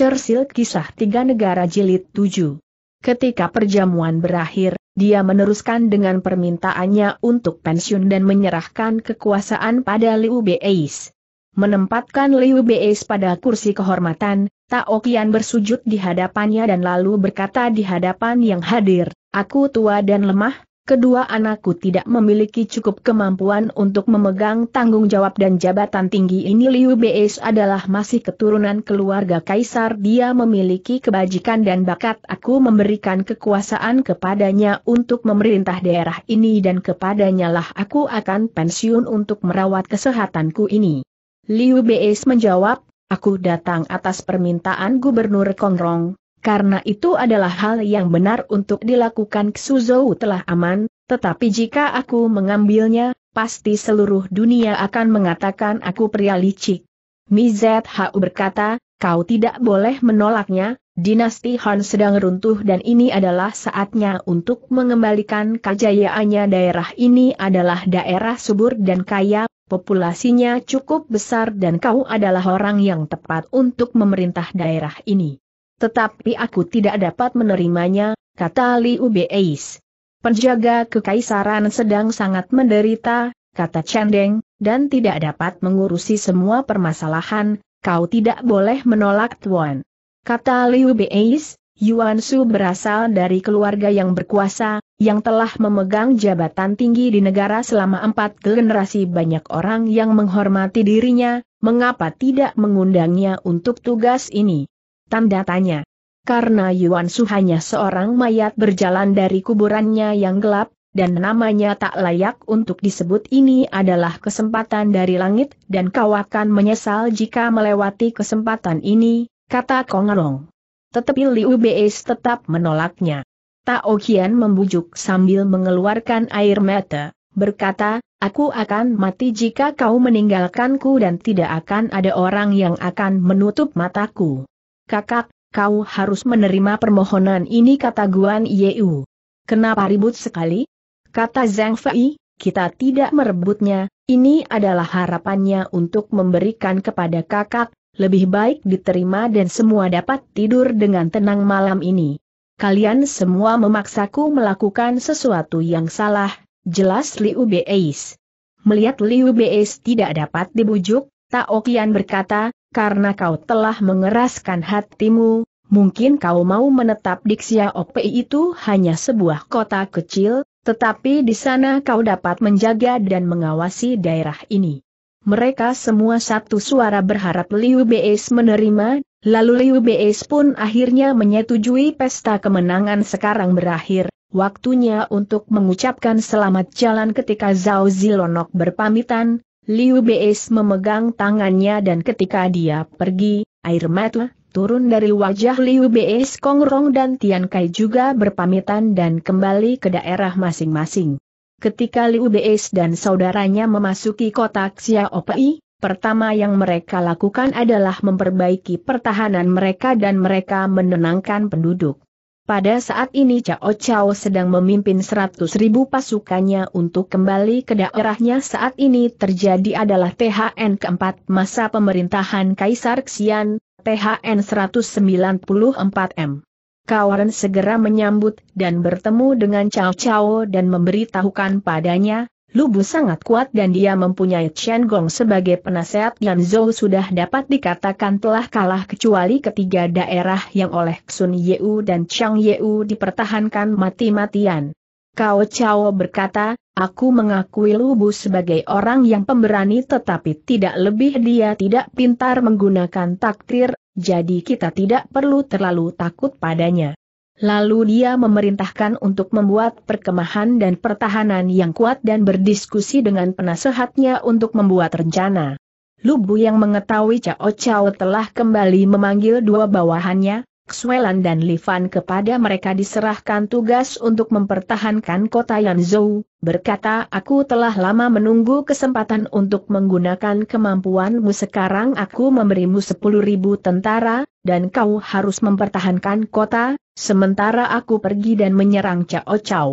Churchill Kisah Tiga Negara Jilid tujuh. Ketika perjamuan berakhir, dia meneruskan dengan permintaannya untuk pensiun dan menyerahkan kekuasaan pada Liu Beis. Menempatkan Liu Beis pada kursi kehormatan, Tao Qian bersujud di hadapannya dan lalu berkata di hadapan yang hadir, Aku tua dan lemah, kedua anakku tidak memiliki cukup kemampuan untuk memegang tanggung jawab dan jabatan tinggi ini Liu Beis adalah masih keturunan keluarga kaisar dia memiliki kebajikan dan bakat aku memberikan kekuasaan kepadanya untuk memerintah daerah ini dan kepadanya lah aku akan pensiun untuk merawat kesehatanku ini. Liu Beis menjawab, aku datang atas permintaan Gubernur Kongrong, karena itu adalah hal yang benar untuk dilakukan Suzhou telah aman, tetapi jika aku mengambilnya, pasti seluruh dunia akan mengatakan aku pria licik. Mizhu berkata, kau tidak boleh menolaknya, dinasti Han sedang runtuh dan ini adalah saatnya untuk mengembalikan kejayaannya daerah ini adalah daerah subur dan kaya, populasinya cukup besar dan kau adalah orang yang tepat untuk memerintah daerah ini. Tetapi aku tidak dapat menerimanya, kata Liu Beis. Penjaga kekaisaran sedang sangat menderita, kata Chandeng, dan tidak dapat mengurusi semua permasalahan, kau tidak boleh menolak Tuan. Kata Liu Beis, Yuan Su berasal dari keluarga yang berkuasa, yang telah memegang jabatan tinggi di negara selama empat generasi banyak orang yang menghormati dirinya, mengapa tidak mengundangnya untuk tugas ini? Tanda tanya. Karena Yuan Su hanya seorang mayat berjalan dari kuburannya yang gelap, dan namanya tak layak untuk disebut ini adalah kesempatan dari langit dan kau akan menyesal jika melewati kesempatan ini, kata Kongerong. Tetapi Liu Beis tetap menolaknya. Tao Qian membujuk sambil mengeluarkan air mata, berkata, Aku akan mati jika kau meninggalkanku dan tidak akan ada orang yang akan menutup mataku. Kakak, kau harus menerima permohonan ini kata Guan Yeu. Kenapa ribut sekali? Kata Zhang Fei, kita tidak merebutnya, ini adalah harapannya untuk memberikan kepada kakak, lebih baik diterima dan semua dapat tidur dengan tenang malam ini. Kalian semua memaksaku melakukan sesuatu yang salah, jelas Liu Beis. Melihat Liu Beis tidak dapat dibujuk, Taokian berkata, karena kau telah mengeraskan hatimu, mungkin kau mau menetap di Xiaopei itu hanya sebuah kota kecil, tetapi di sana kau dapat menjaga dan mengawasi daerah ini. Mereka semua satu suara berharap Liu Beis menerima, lalu Liu Beis pun akhirnya menyetujui pesta kemenangan sekarang berakhir, waktunya untuk mengucapkan selamat jalan ketika Zhao Zilonok berpamitan, Liu Beis memegang tangannya dan ketika dia pergi, air mata turun dari wajah Liu Beis Kongrong dan Tian Kai juga berpamitan dan kembali ke daerah masing-masing. Ketika Liu Beis dan saudaranya memasuki kotak Xiaopei, Pertama yang mereka lakukan adalah memperbaiki pertahanan mereka dan mereka menenangkan penduduk. Pada saat ini Cao Cao sedang memimpin seratus ribu pasukannya untuk kembali ke daerahnya saat ini terjadi adalah THN keempat masa pemerintahan Kaisar Xian, THN 194M. Kawaran segera menyambut dan bertemu dengan Cao Cao dan memberitahukan padanya, Lubu sangat kuat dan dia mempunyai Chen Gong sebagai penasehat Yan Zhou sudah dapat dikatakan telah kalah kecuali ketiga daerah yang oleh Sun Yeu dan Chang Yeu dipertahankan mati-matian. Kao Chao berkata, aku mengakui Lubu sebagai orang yang pemberani tetapi tidak lebih dia tidak pintar menggunakan takdir, jadi kita tidak perlu terlalu takut padanya. Lalu dia memerintahkan untuk membuat perkemahan dan pertahanan yang kuat dan berdiskusi dengan penasehatnya untuk membuat rencana. Lubu yang mengetahui Cao Cao telah kembali memanggil dua bawahannya, Xuelan dan Livan kepada mereka diserahkan tugas untuk mempertahankan kota Yanzhou, berkata aku telah lama menunggu kesempatan untuk menggunakan kemampuanmu sekarang aku memberimu 10.000 tentara, dan kau harus mempertahankan kota, sementara aku pergi dan menyerang Cao Cao.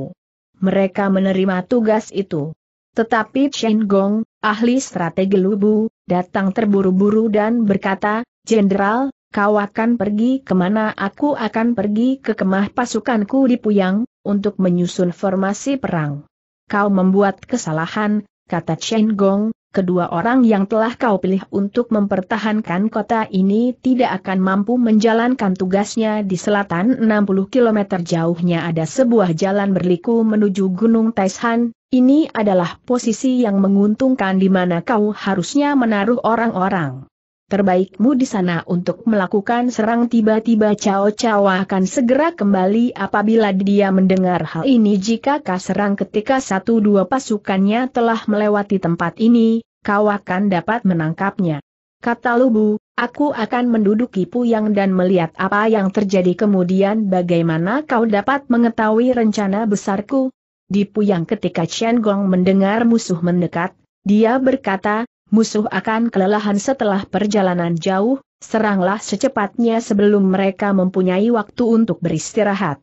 Mereka menerima tugas itu. Tetapi Chen Gong, ahli strategi lubu, datang terburu-buru dan berkata, Jenderal, kau akan pergi kemana aku akan pergi ke kemah pasukanku di Puyang, untuk menyusun formasi perang. Kau membuat kesalahan, kata Chen Gong, kedua orang yang telah kau pilih untuk mempertahankan kota ini tidak akan mampu menjalankan tugasnya di selatan 60 km jauhnya ada sebuah jalan berliku menuju Gunung Taishan, ini adalah posisi yang menguntungkan di mana kau harusnya menaruh orang-orang terbaikmu di sana untuk melakukan serang tiba-tiba Cao Cao akan segera kembali apabila dia mendengar hal ini jika kau serang ketika satu dua pasukannya telah melewati tempat ini, kau akan dapat menangkapnya. Kata Lubu, aku akan menduduki Puyang dan melihat apa yang terjadi kemudian bagaimana kau dapat mengetahui rencana besarku. Di Puyang ketika Chen Gong mendengar musuh mendekat, dia berkata, musuh akan kelelahan setelah perjalanan jauh, seranglah secepatnya sebelum mereka mempunyai waktu untuk beristirahat.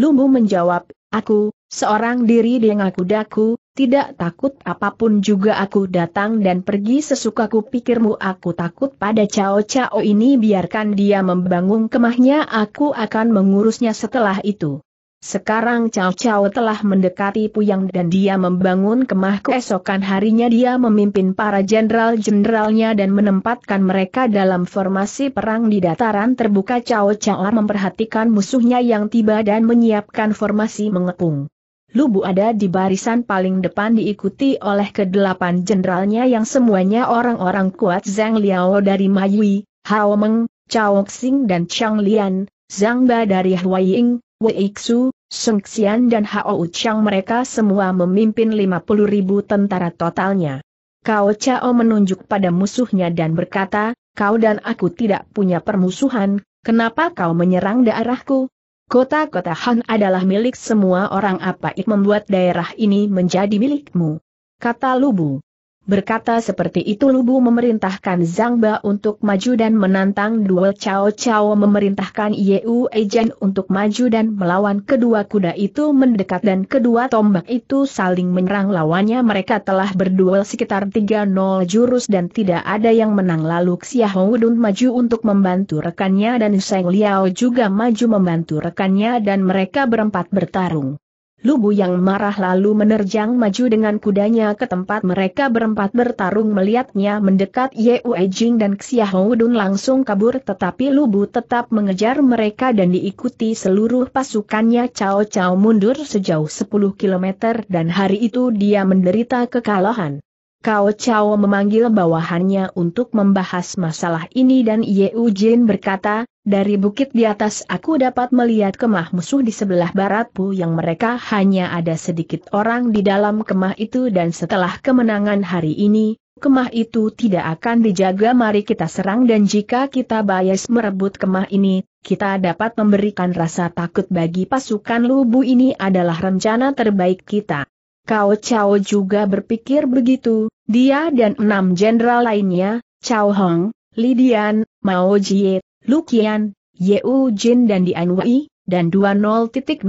Lubu menjawab, aku, Seorang diri dia ngaku daku, tidak takut apapun juga aku datang dan pergi sesukaku pikirmu aku takut pada Cao Cao ini biarkan dia membangun kemahnya aku akan mengurusnya setelah itu. Sekarang Cao Cao telah mendekati Puyang dan dia membangun kemah keesokan harinya dia memimpin para jenderal-jenderalnya dan menempatkan mereka dalam formasi perang di dataran terbuka Cao Cao memperhatikan musuhnya yang tiba dan menyiapkan formasi mengepung. Lubu ada di barisan paling depan diikuti oleh kedelapan jenderalnya yang semuanya orang-orang kuat Zhang Liao dari Mayui, Hao Meng, Chao Xing dan Chang Lian, Zhang Ba dari Huaying, Wei Xu, Song Xian dan Hao Chang mereka semua memimpin 50 ribu tentara totalnya. Kao Cao menunjuk pada musuhnya dan berkata, kau dan aku tidak punya permusuhan, kenapa kau menyerang daerahku? Kota-kota Han adalah milik semua orang apa itu membuat daerah ini menjadi milikmu. Kata Lubu. Berkata seperti itu Lubu memerintahkan Zhang Ba untuk maju dan menantang duel Cao Cao memerintahkan Yeu Ejen untuk maju dan melawan kedua kuda itu mendekat dan kedua tombak itu saling menyerang lawannya mereka telah berduel sekitar 3-0 jurus dan tidak ada yang menang lalu Hong Dun maju untuk membantu rekannya dan Seng Liao juga maju membantu rekannya dan mereka berempat bertarung. Lubu yang marah lalu menerjang maju dengan kudanya ke tempat mereka berempat bertarung melihatnya mendekat Ye Jing dan Xiaohudun langsung kabur tetapi Lubu tetap mengejar mereka dan diikuti seluruh pasukannya Cao Cao mundur sejauh 10 km dan hari itu dia menderita kekalahan. Cao Cao memanggil bawahannya untuk membahas masalah ini dan Ye Jin berkata, dari bukit di atas aku dapat melihat kemah musuh di sebelah baratku yang mereka hanya ada sedikit orang di dalam kemah itu dan setelah kemenangan hari ini, kemah itu tidak akan dijaga mari kita serang dan jika kita bias merebut kemah ini, kita dapat memberikan rasa takut bagi pasukan lubu ini adalah rencana terbaik kita. Kau Chao juga berpikir begitu, dia dan enam jenderal lainnya, Cao Hong, Lidian, Mao Jie, Lukian, Yeu Jin dan Dianwei, dan 20.000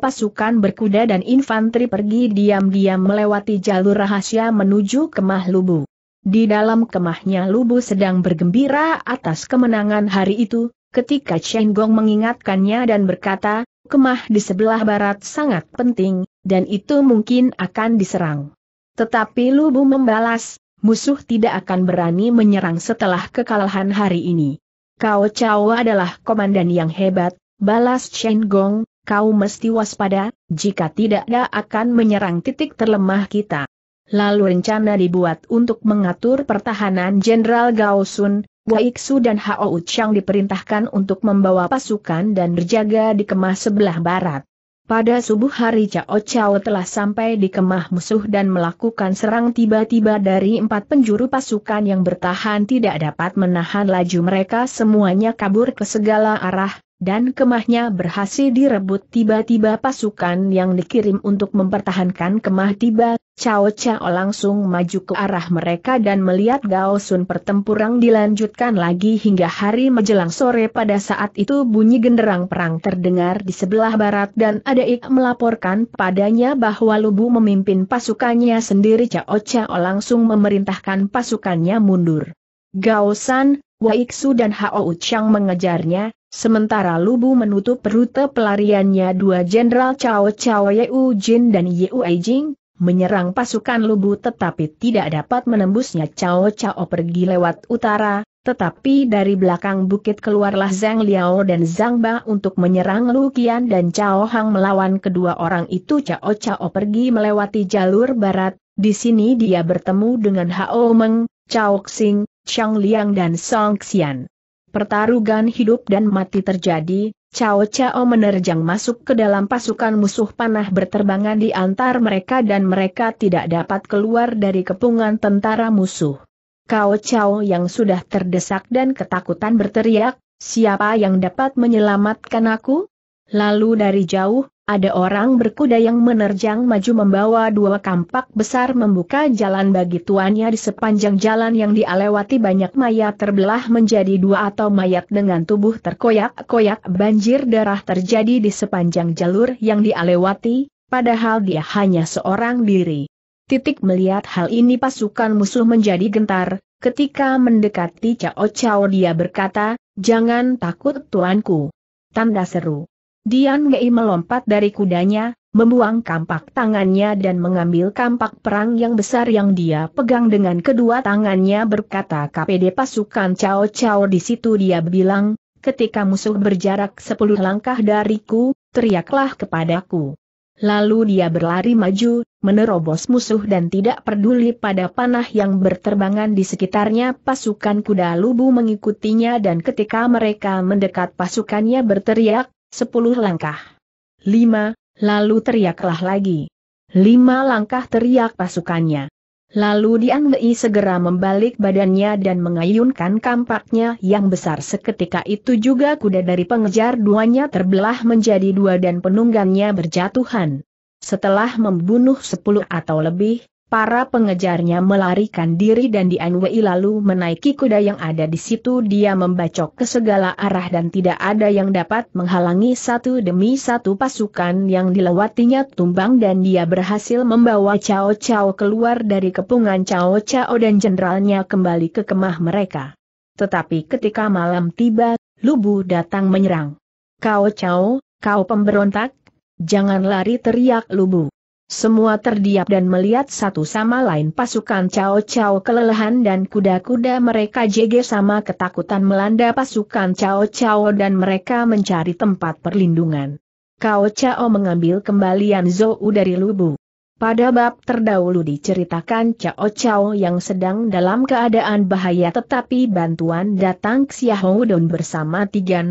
pasukan berkuda dan infanteri pergi diam-diam melewati jalur rahasia menuju kemah Lubu. Di dalam kemahnya Lubu sedang bergembira atas kemenangan hari itu, ketika Chen Gong mengingatkannya dan berkata, kemah di sebelah barat sangat penting, dan itu mungkin akan diserang. Tetapi Lubu membalas, musuh tidak akan berani menyerang setelah kekalahan hari ini. Kau Chao adalah komandan yang hebat, balas Chen Gong, kau mesti waspada, jika tidak dia akan menyerang titik terlemah kita. Lalu rencana dibuat untuk mengatur pertahanan Jenderal Gao Sun, Xu dan Hao Chang diperintahkan untuk membawa pasukan dan berjaga di Kemah sebelah barat. Pada subuh hari Cao Cao telah sampai di kemah musuh dan melakukan serang tiba-tiba dari empat penjuru pasukan yang bertahan tidak dapat menahan laju mereka semuanya kabur ke segala arah, dan kemahnya berhasil direbut tiba-tiba pasukan yang dikirim untuk mempertahankan kemah tiba Cao Cao langsung maju ke arah mereka dan melihat Gao Sun pertempuran dilanjutkan lagi hingga hari menjelang sore pada saat itu bunyi genderang perang terdengar di sebelah barat dan ada Adaik melaporkan padanya bahwa Lubu memimpin pasukannya sendiri Cao Cao langsung memerintahkan pasukannya mundur. Gao San, Xu dan Hao Chang mengejarnya, Sementara Lubu menutup rute pelariannya dua Jenderal Cao Cao Yeu Jin dan Yeu Jing, menyerang pasukan Lubu tetapi tidak dapat menembusnya Cao Cao pergi lewat utara, tetapi dari belakang bukit keluarlah Zhang Liao dan Zhang Ba untuk menyerang Lu Qian dan Cao Hang melawan kedua orang itu Cao Cao pergi melewati jalur barat, di sini dia bertemu dengan Hao Meng, Cao Xing, Chang Liang dan Song Xian. Pertarungan hidup dan mati terjadi, Cao Cao menerjang masuk ke dalam pasukan musuh panah berterbangan di antar mereka dan mereka tidak dapat keluar dari kepungan tentara musuh. Cao Cao yang sudah terdesak dan ketakutan berteriak, siapa yang dapat menyelamatkan aku? Lalu dari jauh, ada orang berkuda yang menerjang maju membawa dua kampak besar membuka jalan bagi tuannya di sepanjang jalan yang dialewati banyak mayat terbelah menjadi dua atau mayat dengan tubuh terkoyak-koyak banjir darah terjadi di sepanjang jalur yang dialewati, padahal dia hanya seorang diri. Titik melihat hal ini pasukan musuh menjadi gentar, ketika mendekati Cao Cao dia berkata, jangan takut tuanku. Tanda seru. Dian Gei melompat dari kudanya, membuang kampak tangannya dan mengambil kampak perang yang besar yang dia pegang dengan kedua tangannya berkata KPD pasukan Cao Cao di situ dia bilang, ketika musuh berjarak sepuluh langkah dariku, teriaklah kepadaku. Lalu dia berlari maju, menerobos musuh dan tidak peduli pada panah yang berterbangan di sekitarnya pasukan kuda lubu mengikutinya dan ketika mereka mendekat pasukannya berteriak, Sepuluh langkah. Lima, lalu teriaklah lagi. Lima langkah teriak pasukannya. Lalu Dian Mei segera membalik badannya dan mengayunkan kampaknya yang besar seketika itu juga kuda dari pengejar duanya terbelah menjadi dua dan penunggangnya berjatuhan. Setelah membunuh sepuluh atau lebih, Para pengejarnya melarikan diri dan Dianwei lalu menaiki kuda yang ada di situ dia membacok ke segala arah dan tidak ada yang dapat menghalangi satu demi satu pasukan yang dilewatinya tumbang dan dia berhasil membawa Cao Cao keluar dari kepungan Cao Cao dan jenderalnya kembali ke kemah mereka. Tetapi ketika malam tiba, Lubu datang menyerang. Cao Cao, kau pemberontak, jangan lari teriak Lubu. Semua terdiam dan melihat satu sama lain pasukan Cao Cao kelelahan dan kuda-kuda mereka JG sama ketakutan melanda pasukan Cao Cao dan mereka mencari tempat perlindungan. Cao Cao mengambil kembalian Zou dari Lubu. Pada bab terdahulu diceritakan Cao Cao yang sedang dalam keadaan bahaya tetapi bantuan datang Xiahou Don bersama 30.000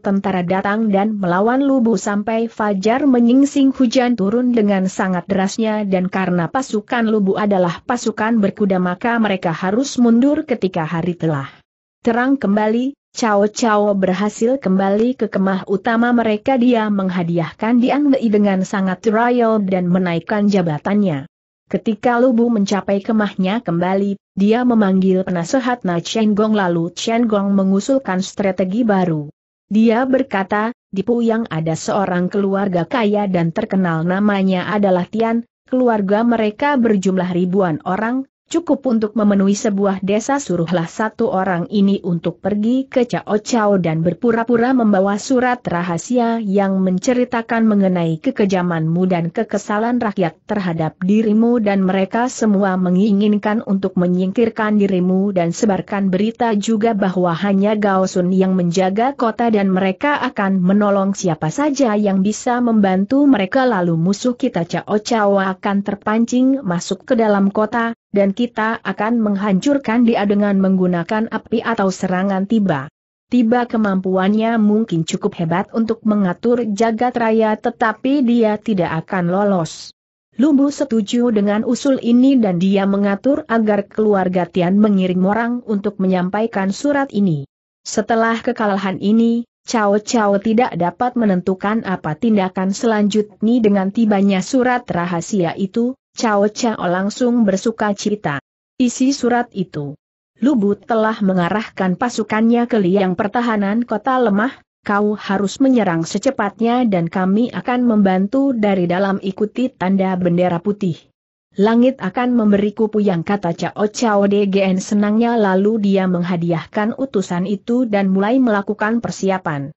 tentara datang dan melawan Lubu sampai Fajar menyingsing hujan turun dengan sangat derasnya dan karena pasukan Lubu adalah pasukan berkuda maka mereka harus mundur ketika hari telah terang kembali, Cao Cao berhasil kembali ke kemah utama mereka dia menghadiahkan Dian Wei dengan sangat royal dan menaikkan jabatannya. Ketika Lubu mencapai kemahnya kembali, dia memanggil penasehat Na Chen Gong lalu Chen Gong mengusulkan strategi baru. Dia berkata, di Puyang ada seorang keluarga kaya dan terkenal namanya adalah Tian, keluarga mereka berjumlah ribuan orang, Cukup untuk memenuhi sebuah desa suruhlah satu orang ini untuk pergi ke Cao Cao dan berpura-pura membawa surat rahasia yang menceritakan mengenai kekejamanmu dan kekesalan rakyat terhadap dirimu dan mereka semua menginginkan untuk menyingkirkan dirimu dan sebarkan berita juga bahwa hanya Gao Sun yang menjaga kota dan mereka akan menolong siapa saja yang bisa membantu mereka lalu musuh kita Cao Cao akan terpancing masuk ke dalam kota dan kita akan menghancurkan dia dengan menggunakan api atau serangan tiba. Tiba kemampuannya mungkin cukup hebat untuk mengatur jagat raya tetapi dia tidak akan lolos. Lumbu setuju dengan usul ini dan dia mengatur agar keluarga Tian mengirim orang untuk menyampaikan surat ini. Setelah kekalahan ini, Cao Cao tidak dapat menentukan apa tindakan selanjutnya dengan tibanya surat rahasia itu, Cao Cao langsung bersuka cita. Isi surat itu. Lubu telah mengarahkan pasukannya ke liang pertahanan kota lemah, kau harus menyerang secepatnya dan kami akan membantu dari dalam ikuti tanda bendera putih. Langit akan memberiku puyang kata Cao Cao DGN senangnya lalu dia menghadiahkan utusan itu dan mulai melakukan persiapan.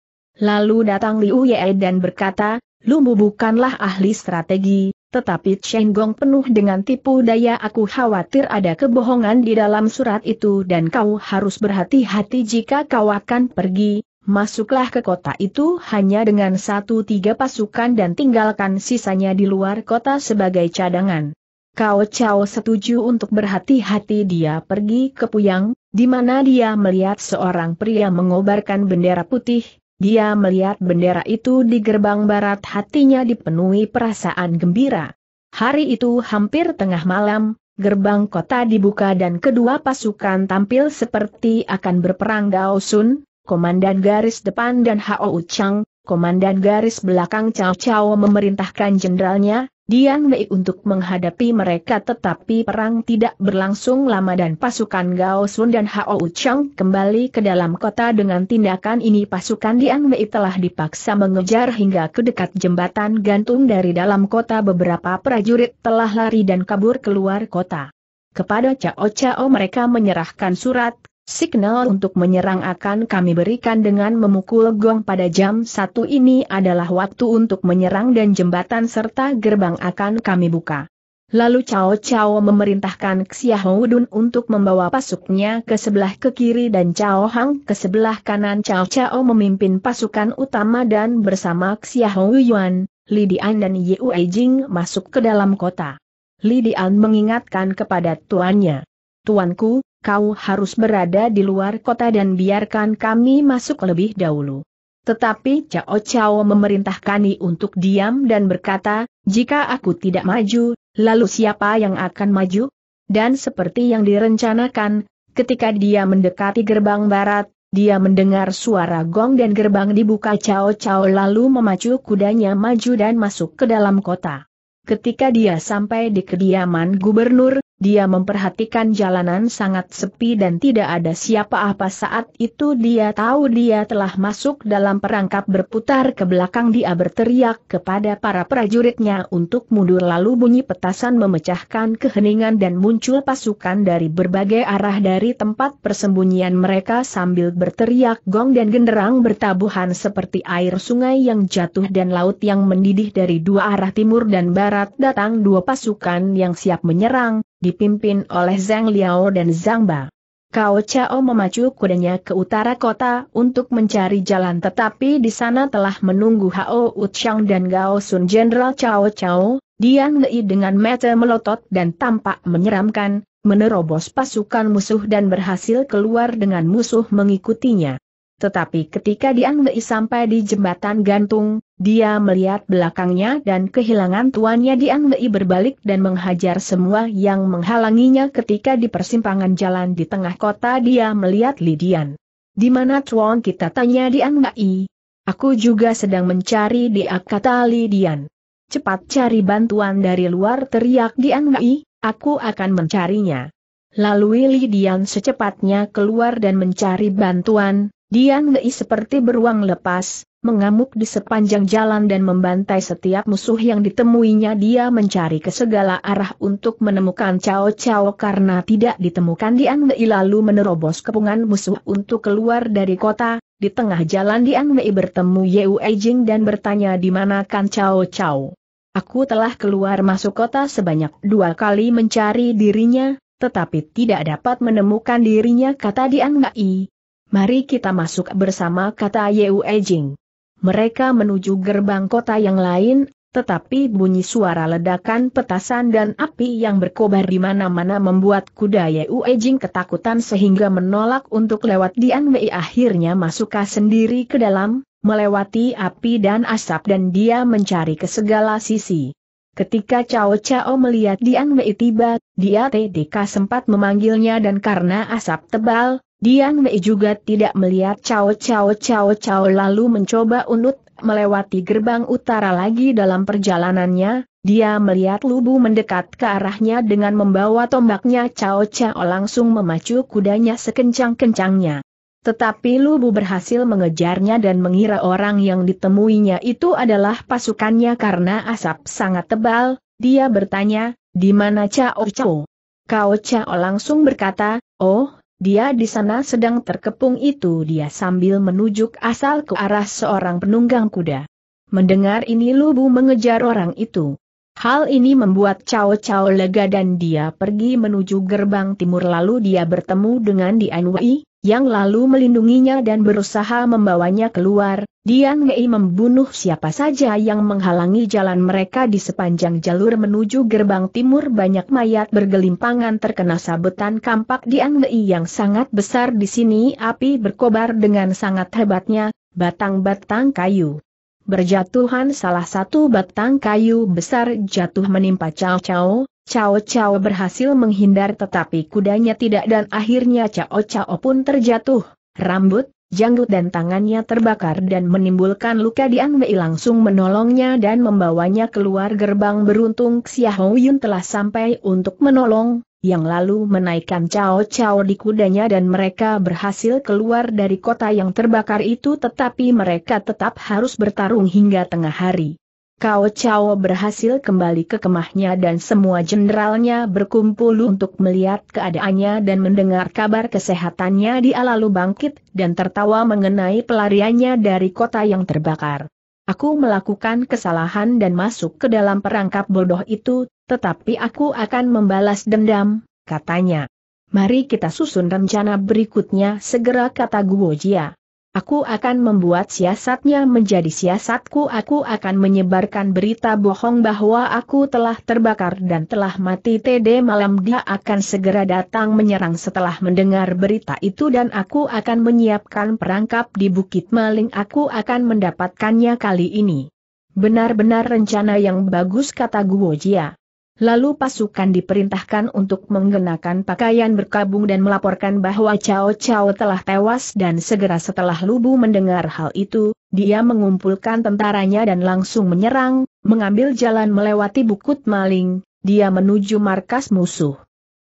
Lalu datang Liu Ye dan berkata, Lumbu bukanlah ahli strategi, tetapi Cheng Gong penuh dengan tipu daya aku khawatir ada kebohongan di dalam surat itu dan kau harus berhati-hati jika kau akan pergi, masuklah ke kota itu hanya dengan satu tiga pasukan dan tinggalkan sisanya di luar kota sebagai cadangan. Kau Chao setuju untuk berhati-hati dia pergi ke Puyang, di mana dia melihat seorang pria mengobarkan bendera putih, dia melihat bendera itu di gerbang barat hatinya dipenuhi perasaan gembira. Hari itu hampir tengah malam, gerbang kota dibuka dan kedua pasukan tampil seperti akan berperang Gao Sun, komandan garis depan dan Hao Chang, komandan garis belakang Cao Cao memerintahkan jenderalnya, Dian Wei untuk menghadapi mereka tetapi perang tidak berlangsung lama dan pasukan Gao Sun dan Hao Uchang kembali ke dalam kota dengan tindakan ini pasukan Dian Wei telah dipaksa mengejar hingga ke dekat jembatan gantung dari dalam kota beberapa prajurit telah lari dan kabur keluar kota. Kepada Cao Cao mereka menyerahkan surat Signal untuk menyerang akan kami berikan dengan memukul gong pada jam satu ini adalah waktu untuk menyerang dan jembatan serta gerbang akan kami buka. Lalu Cao Cao memerintahkan Xiahou Dun untuk membawa pasuknya ke sebelah ke kiri dan Cao Hang ke sebelah kanan Cao Cao memimpin pasukan utama dan bersama Xiahou Yuan, Di'an dan Yu Jing masuk ke dalam kota. Li Di'an mengingatkan kepada tuannya. Tuanku, kau harus berada di luar kota dan biarkan kami masuk lebih dahulu. Tetapi Cao Cao memerintahkani untuk diam dan berkata, jika aku tidak maju, lalu siapa yang akan maju? Dan seperti yang direncanakan, ketika dia mendekati gerbang barat, dia mendengar suara gong dan gerbang dibuka Cao Cao lalu memacu kudanya maju dan masuk ke dalam kota. Ketika dia sampai di kediaman gubernur, dia memperhatikan jalanan sangat sepi dan tidak ada siapa-apa saat itu dia tahu dia telah masuk dalam perangkap berputar ke belakang dia berteriak kepada para prajuritnya untuk mundur lalu bunyi petasan memecahkan keheningan dan muncul pasukan dari berbagai arah dari tempat persembunyian mereka sambil berteriak gong dan genderang bertabuhan seperti air sungai yang jatuh dan laut yang mendidih dari dua arah timur dan barat datang dua pasukan yang siap menyerang dipimpin oleh Zhang Liao dan Zhang Ba. Kao Chao memacu kudanya ke utara kota untuk mencari jalan tetapi di sana telah menunggu Hao Utshang dan Gao Sun Jenderal Chao Chao, Dian Lei dengan mata melotot dan tampak menyeramkan, menerobos pasukan musuh dan berhasil keluar dengan musuh mengikutinya. Tetapi ketika Dian Wei sampai di jembatan gantung, dia melihat belakangnya dan kehilangan tuannya Dian Wei berbalik dan menghajar semua yang menghalanginya ketika di persimpangan jalan di tengah kota dia melihat Lidian. Di mana Chuan kita tanya Dian Wei? Aku juga sedang mencari dia kata Lidian. Cepat cari bantuan dari luar teriak Dian Wei, aku akan mencarinya. Lalu Lidian secepatnya keluar dan mencari bantuan, Dian Wei seperti beruang lepas, mengamuk di sepanjang jalan dan membantai setiap musuh yang ditemuinya dia mencari ke segala arah untuk menemukan Cao Cao karena tidak ditemukan Dian Wei lalu menerobos kepungan musuh untuk keluar dari kota, di tengah jalan Dian Wei bertemu Wei Jing dan bertanya di mana kan Cao Cao. Aku telah keluar masuk kota sebanyak dua kali mencari dirinya, tetapi tidak dapat menemukan dirinya kata Dian Wei, Mari kita masuk bersama kata Yeu Ejing. Mereka menuju gerbang kota yang lain, tetapi bunyi suara ledakan petasan dan api yang berkobar di mana-mana membuat kuda Yeu Ejing ketakutan sehingga menolak untuk lewat Dian Anwei akhirnya masuk sendiri ke dalam, melewati api dan asap dan dia mencari ke segala sisi. Ketika Cao Cao melihat Dian Wei tiba, dia TDK sempat memanggilnya dan karena asap tebal, Dian Mei juga tidak melihat Cao Cao Cao Cao lalu mencoba unut melewati gerbang utara lagi dalam perjalanannya, dia melihat Lubu mendekat ke arahnya dengan membawa tombaknya Cao Cao langsung memacu kudanya sekencang-kencangnya. Tetapi Lubu berhasil mengejarnya dan mengira orang yang ditemuinya itu adalah pasukannya karena asap sangat tebal, dia bertanya, di mana Cao Cao? Cao Cao langsung berkata, oh, dia di sana sedang terkepung itu dia sambil menunjuk asal ke arah seorang penunggang kuda. Mendengar ini Lubu mengejar orang itu. Hal ini membuat Cao Cao lega dan dia pergi menuju gerbang timur lalu dia bertemu dengan Dian Wei, yang lalu melindunginya dan berusaha membawanya keluar, Dian Ngei membunuh siapa saja yang menghalangi jalan mereka di sepanjang jalur menuju gerbang timur banyak mayat bergelimpangan terkena sabetan kampak Dian Ngei yang sangat besar di sini api berkobar dengan sangat hebatnya, batang-batang kayu. Berjatuhan salah satu batang kayu besar jatuh menimpa Cao Cao, Cao Cao berhasil menghindar tetapi kudanya tidak dan akhirnya Cao Cao pun terjatuh. Rambut, janggut dan tangannya terbakar dan menimbulkan luka Ang Wei langsung menolongnya dan membawanya keluar gerbang beruntung Xiao Yun telah sampai untuk menolong, yang lalu menaikkan Cao Cao di kudanya dan mereka berhasil keluar dari kota yang terbakar itu tetapi mereka tetap harus bertarung hingga tengah hari. Kao Chao berhasil kembali ke kemahnya dan semua jenderalnya berkumpul untuk melihat keadaannya dan mendengar kabar kesehatannya dia lalu bangkit dan tertawa mengenai pelariannya dari kota yang terbakar. Aku melakukan kesalahan dan masuk ke dalam perangkap bodoh itu, tetapi aku akan membalas dendam, katanya. Mari kita susun rencana berikutnya segera kata Guo Jia. Aku akan membuat siasatnya menjadi siasatku. Aku akan menyebarkan berita bohong bahwa aku telah terbakar dan telah mati. TD malam dia akan segera datang menyerang setelah mendengar berita itu dan aku akan menyiapkan perangkap di Bukit Maling. Aku akan mendapatkannya kali ini. Benar-benar rencana yang bagus kata Guo Jia. Lalu pasukan diperintahkan untuk mengenakan pakaian berkabung dan melaporkan bahwa Cao Cao telah tewas dan segera setelah Lubu mendengar hal itu, dia mengumpulkan tentaranya dan langsung menyerang, mengambil jalan melewati Bukit Maling, dia menuju markas musuh.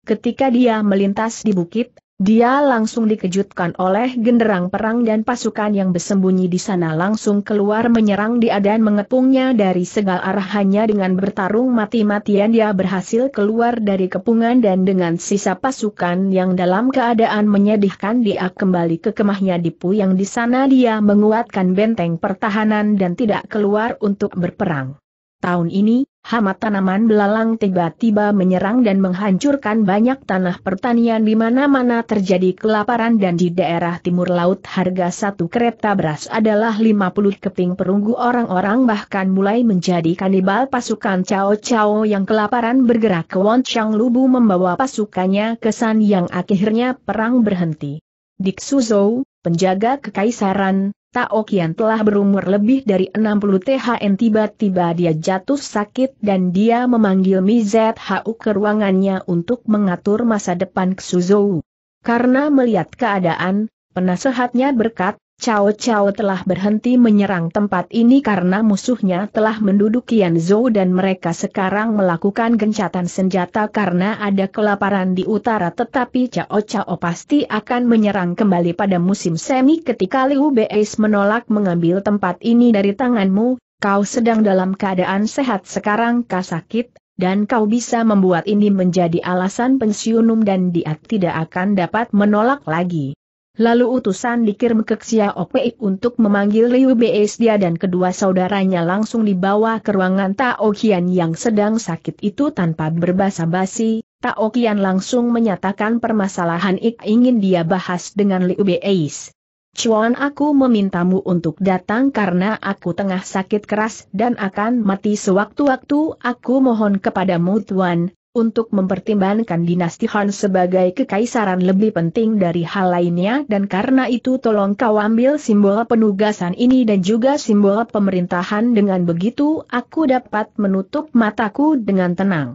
Ketika dia melintas di bukit, dia langsung dikejutkan oleh genderang perang dan pasukan yang bersembunyi di sana langsung keluar menyerang dia dan mengepungnya dari segala arah hanya dengan bertarung mati-matian dia berhasil keluar dari kepungan dan dengan sisa pasukan yang dalam keadaan menyedihkan dia kembali ke kemahnya Dipu yang di sana dia menguatkan benteng pertahanan dan tidak keluar untuk berperang. Tahun ini, hama tanaman belalang tiba-tiba menyerang dan menghancurkan banyak tanah pertanian di mana-mana terjadi kelaparan dan di daerah timur laut harga satu kereta beras adalah 50 keping perunggu orang-orang bahkan mulai menjadi kanibal pasukan Cao Cao yang kelaparan bergerak ke Wonchang Lubu membawa pasukannya ke San yang akhirnya perang berhenti. Dik Suzhou, penjaga kekaisaran, Tao Kian telah berumur lebih dari 60 THN tiba-tiba dia jatuh sakit dan dia memanggil Mizhou ke ruangannya untuk mengatur masa depan Suzhou. Karena melihat keadaan, penasehatnya berkat, Cao Cao telah berhenti menyerang tempat ini karena musuhnya telah menduduki Yanzhou dan mereka sekarang melakukan gencatan senjata karena ada kelaparan di utara tetapi Cao Cao pasti akan menyerang kembali pada musim semi ketika Liu Beis menolak mengambil tempat ini dari tanganmu, kau sedang dalam keadaan sehat sekarang kau sakit, dan kau bisa membuat ini menjadi alasan pensiunum dan dia tidak akan dapat menolak lagi. Lalu utusan dikirim ke Opei untuk memanggil Liu Beis dia dan kedua saudaranya langsung dibawa ke ruangan Tao Qian yang sedang sakit itu tanpa berbasa-basi, Tao Qian langsung menyatakan permasalahan ik ingin dia bahas dengan Liu Beis. Cuan aku memintamu untuk datang karena aku tengah sakit keras dan akan mati sewaktu-waktu aku mohon kepadamu Tuan, untuk mempertimbangkan dinasti Han sebagai kekaisaran lebih penting dari hal lainnya dan karena itu tolong kau ambil simbol penugasan ini dan juga simbol pemerintahan dengan begitu aku dapat menutup mataku dengan tenang.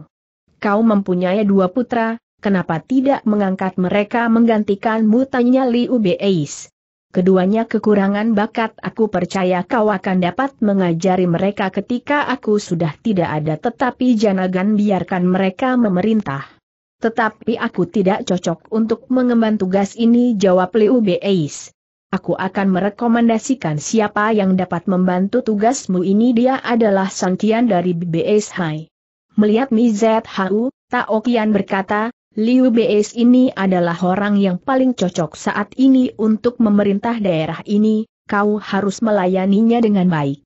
Kau mempunyai dua putra, kenapa tidak mengangkat mereka menggantikanmu tanya Liu Beis. Keduanya kekurangan bakat aku percaya kau akan dapat mengajari mereka ketika aku sudah tidak ada tetapi janagan biarkan mereka memerintah. Tetapi aku tidak cocok untuk mengemban tugas ini jawab Liu Beis. Aku akan merekomendasikan siapa yang dapat membantu tugasmu ini dia adalah santian dari Beis Hai. Melihat Mi Zhu, Taokian berkata, Liu Beis ini adalah orang yang paling cocok saat ini untuk memerintah daerah ini, kau harus melayaninya dengan baik.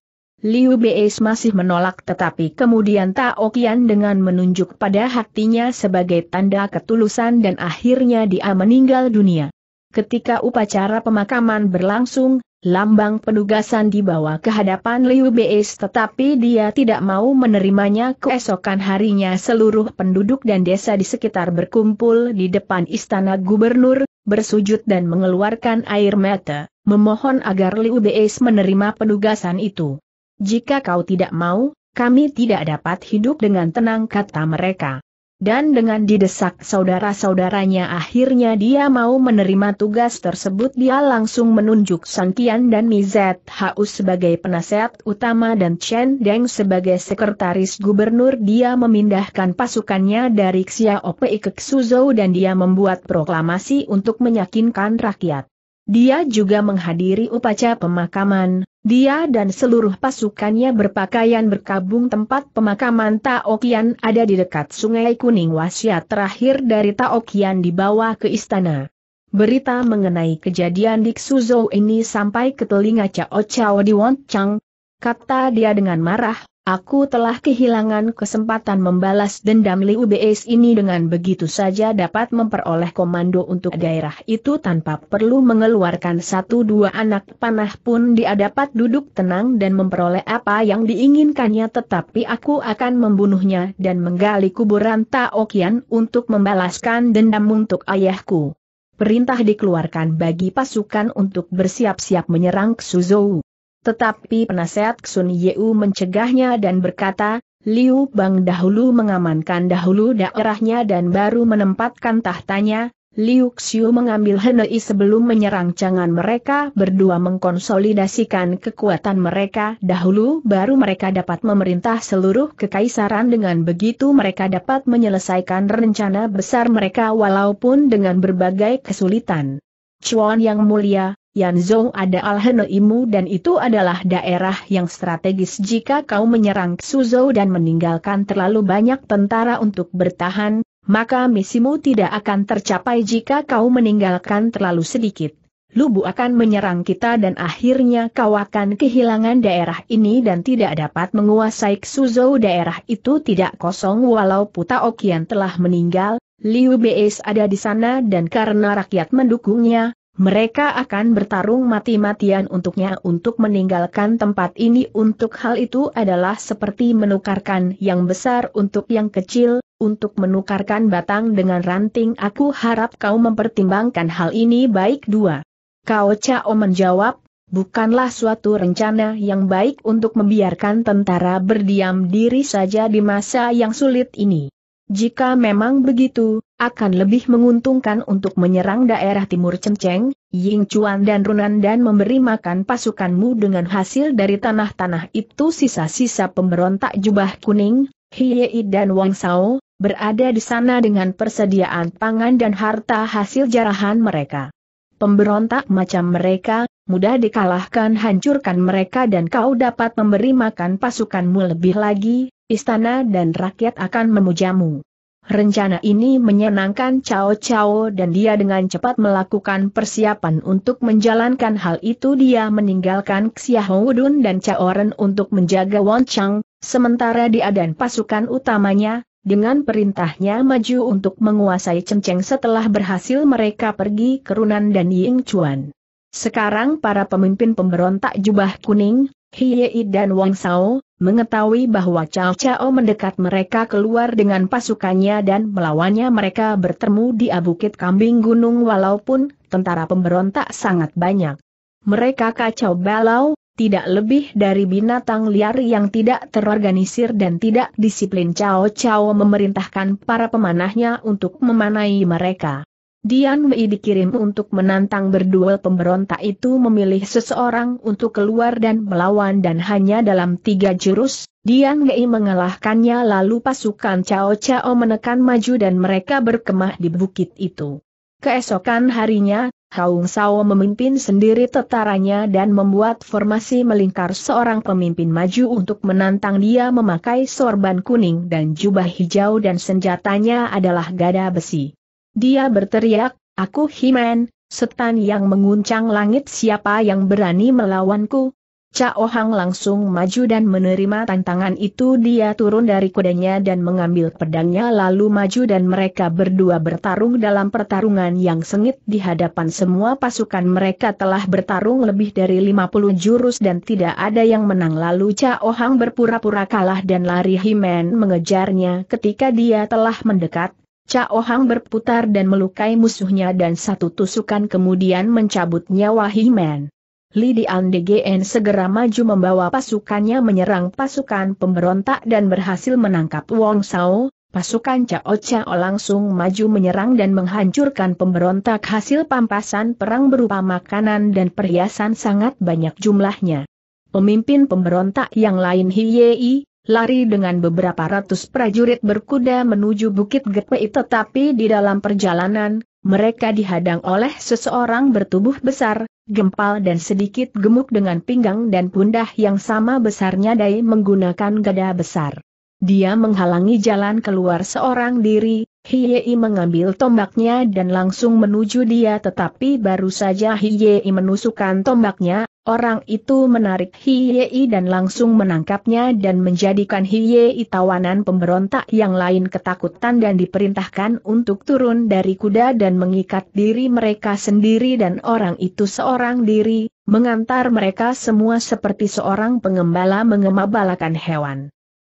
Liu Beis masih menolak tetapi kemudian Tao Qian dengan menunjuk pada hatinya sebagai tanda ketulusan dan akhirnya dia meninggal dunia. Ketika upacara pemakaman berlangsung, Lambang penugasan dibawa ke hadapan Liu Beis tetapi dia tidak mau menerimanya keesokan harinya seluruh penduduk dan desa di sekitar berkumpul di depan istana gubernur, bersujud dan mengeluarkan air mata, memohon agar Liu Beis menerima penugasan itu. Jika kau tidak mau, kami tidak dapat hidup dengan tenang kata mereka dan dengan didesak saudara-saudaranya akhirnya dia mau menerima tugas tersebut dia langsung menunjuk Sang Tian dan Mizet Haus sebagai penasehat utama dan Chen Deng sebagai sekretaris gubernur dia memindahkan pasukannya dari Xiaopei ke Suzhou dan dia membuat proklamasi untuk meyakinkan rakyat. Dia juga menghadiri upacara pemakaman, dia dan seluruh pasukannya berpakaian berkabung tempat pemakaman Taokian ada di dekat sungai kuning wasiat terakhir dari Taokian dibawa ke istana. Berita mengenai kejadian di Suzhou ini sampai ke telinga Cao Cao di Wonchang. Kata dia dengan marah, Aku telah kehilangan kesempatan membalas dendam Liu UBS ini dengan begitu saja dapat memperoleh komando untuk daerah itu tanpa perlu mengeluarkan satu dua anak panah pun dia dapat duduk tenang dan memperoleh apa yang diinginkannya tetapi aku akan membunuhnya dan menggali kuburan Taokian untuk membalaskan dendam untuk ayahku. Perintah dikeluarkan bagi pasukan untuk bersiap-siap menyerang Suzhou. Tetapi penasehat Sun Yeu mencegahnya dan berkata, Liu Bang dahulu mengamankan dahulu daerahnya dan baru menempatkan tahtanya, Liu Xiu mengambil Henei sebelum menyerang jangan mereka berdua mengkonsolidasikan kekuatan mereka dahulu baru mereka dapat memerintah seluruh kekaisaran dengan begitu mereka dapat menyelesaikan rencana besar mereka walaupun dengan berbagai kesulitan. Chuan yang mulia, Yanzhou ada Alhenoimu dan itu adalah daerah yang strategis jika kau menyerang Suzhou dan meninggalkan terlalu banyak tentara untuk bertahan, maka misimu tidak akan tercapai jika kau meninggalkan terlalu sedikit. Lubu akan menyerang kita dan akhirnya kau akan kehilangan daerah ini dan tidak dapat menguasai Suzhou daerah itu tidak kosong walau Puta Okian telah meninggal, Liu Beis ada di sana dan karena rakyat mendukungnya, mereka akan bertarung mati-matian untuknya untuk meninggalkan tempat ini untuk hal itu adalah seperti menukarkan yang besar untuk yang kecil, untuk menukarkan batang dengan ranting aku harap kau mempertimbangkan hal ini baik dua. Kau Cao menjawab, bukanlah suatu rencana yang baik untuk membiarkan tentara berdiam diri saja di masa yang sulit ini. Jika memang begitu, akan lebih menguntungkan untuk menyerang daerah timur Cenceng, Ying Chuan dan Runan dan memberi makan pasukanmu dengan hasil dari tanah-tanah itu sisa-sisa pemberontak jubah kuning, Hiei dan Wang Sao, berada di sana dengan persediaan pangan dan harta hasil jarahan mereka. Pemberontak macam mereka, mudah dikalahkan hancurkan mereka dan kau dapat memberi makan pasukanmu lebih lagi, istana dan rakyat akan memujamu. Rencana ini menyenangkan Cao Cao dan dia dengan cepat melakukan persiapan untuk menjalankan hal itu dia meninggalkan Hongudun dan Cao Ren untuk menjaga Wang Chang, sementara dia dan pasukan utamanya, dengan perintahnya maju untuk menguasai Cengceng setelah berhasil mereka pergi ke Runan dan Ying Chuan. Sekarang para pemimpin pemberontak jubah kuning, Hiei dan Wang Sao, Mengetahui bahwa Cao Cao mendekat mereka keluar dengan pasukannya dan melawannya mereka bertemu di Bukit Kambing Gunung walaupun tentara pemberontak sangat banyak. Mereka kacau balau, tidak lebih dari binatang liar yang tidak terorganisir dan tidak disiplin Cao Cao memerintahkan para pemanahnya untuk memanai mereka. Dian Wei dikirim untuk menantang berduel pemberontak itu memilih seseorang untuk keluar dan melawan dan hanya dalam tiga jurus, Dian Wei mengalahkannya lalu pasukan Cao Cao menekan maju dan mereka berkemah di bukit itu. Keesokan harinya, Haung Sao memimpin sendiri tetaranya dan membuat formasi melingkar seorang pemimpin maju untuk menantang dia memakai sorban kuning dan jubah hijau dan senjatanya adalah gada besi. Dia berteriak, aku Himen, setan yang menguncang langit siapa yang berani melawanku? Cao Hang langsung maju dan menerima tantangan itu dia turun dari kudanya dan mengambil pedangnya lalu maju dan mereka berdua bertarung dalam pertarungan yang sengit di hadapan semua pasukan mereka telah bertarung lebih dari 50 jurus dan tidak ada yang menang lalu Cao Hang berpura-pura kalah dan lari Himen mengejarnya ketika dia telah mendekat Cao Hang berputar dan melukai musuhnya dan satu tusukan kemudian mencabut nyawa Himen. Lidian DGN segera maju membawa pasukannya menyerang pasukan pemberontak dan berhasil menangkap Wong Sao, pasukan Cao Cao langsung maju menyerang dan menghancurkan pemberontak hasil pampasan perang berupa makanan dan perhiasan sangat banyak jumlahnya. Pemimpin pemberontak yang lain Hyei lari dengan beberapa ratus prajurit berkuda menuju Bukit Gepei tetapi di dalam perjalanan, mereka dihadang oleh seseorang bertubuh besar, gempal dan sedikit gemuk dengan pinggang dan pundah yang sama besarnya Dai menggunakan gada besar. Dia menghalangi jalan keluar seorang diri, Hiyei mengambil tombaknya dan langsung menuju dia tetapi baru saja Hiyei menusukkan tombaknya, Orang itu menarik Hiyei dan langsung menangkapnya dan menjadikan Hiyei tawanan pemberontak yang lain ketakutan dan diperintahkan untuk turun dari kuda dan mengikat diri mereka sendiri dan orang itu seorang diri, mengantar mereka semua seperti seorang pengembala mengemabalakan hewan.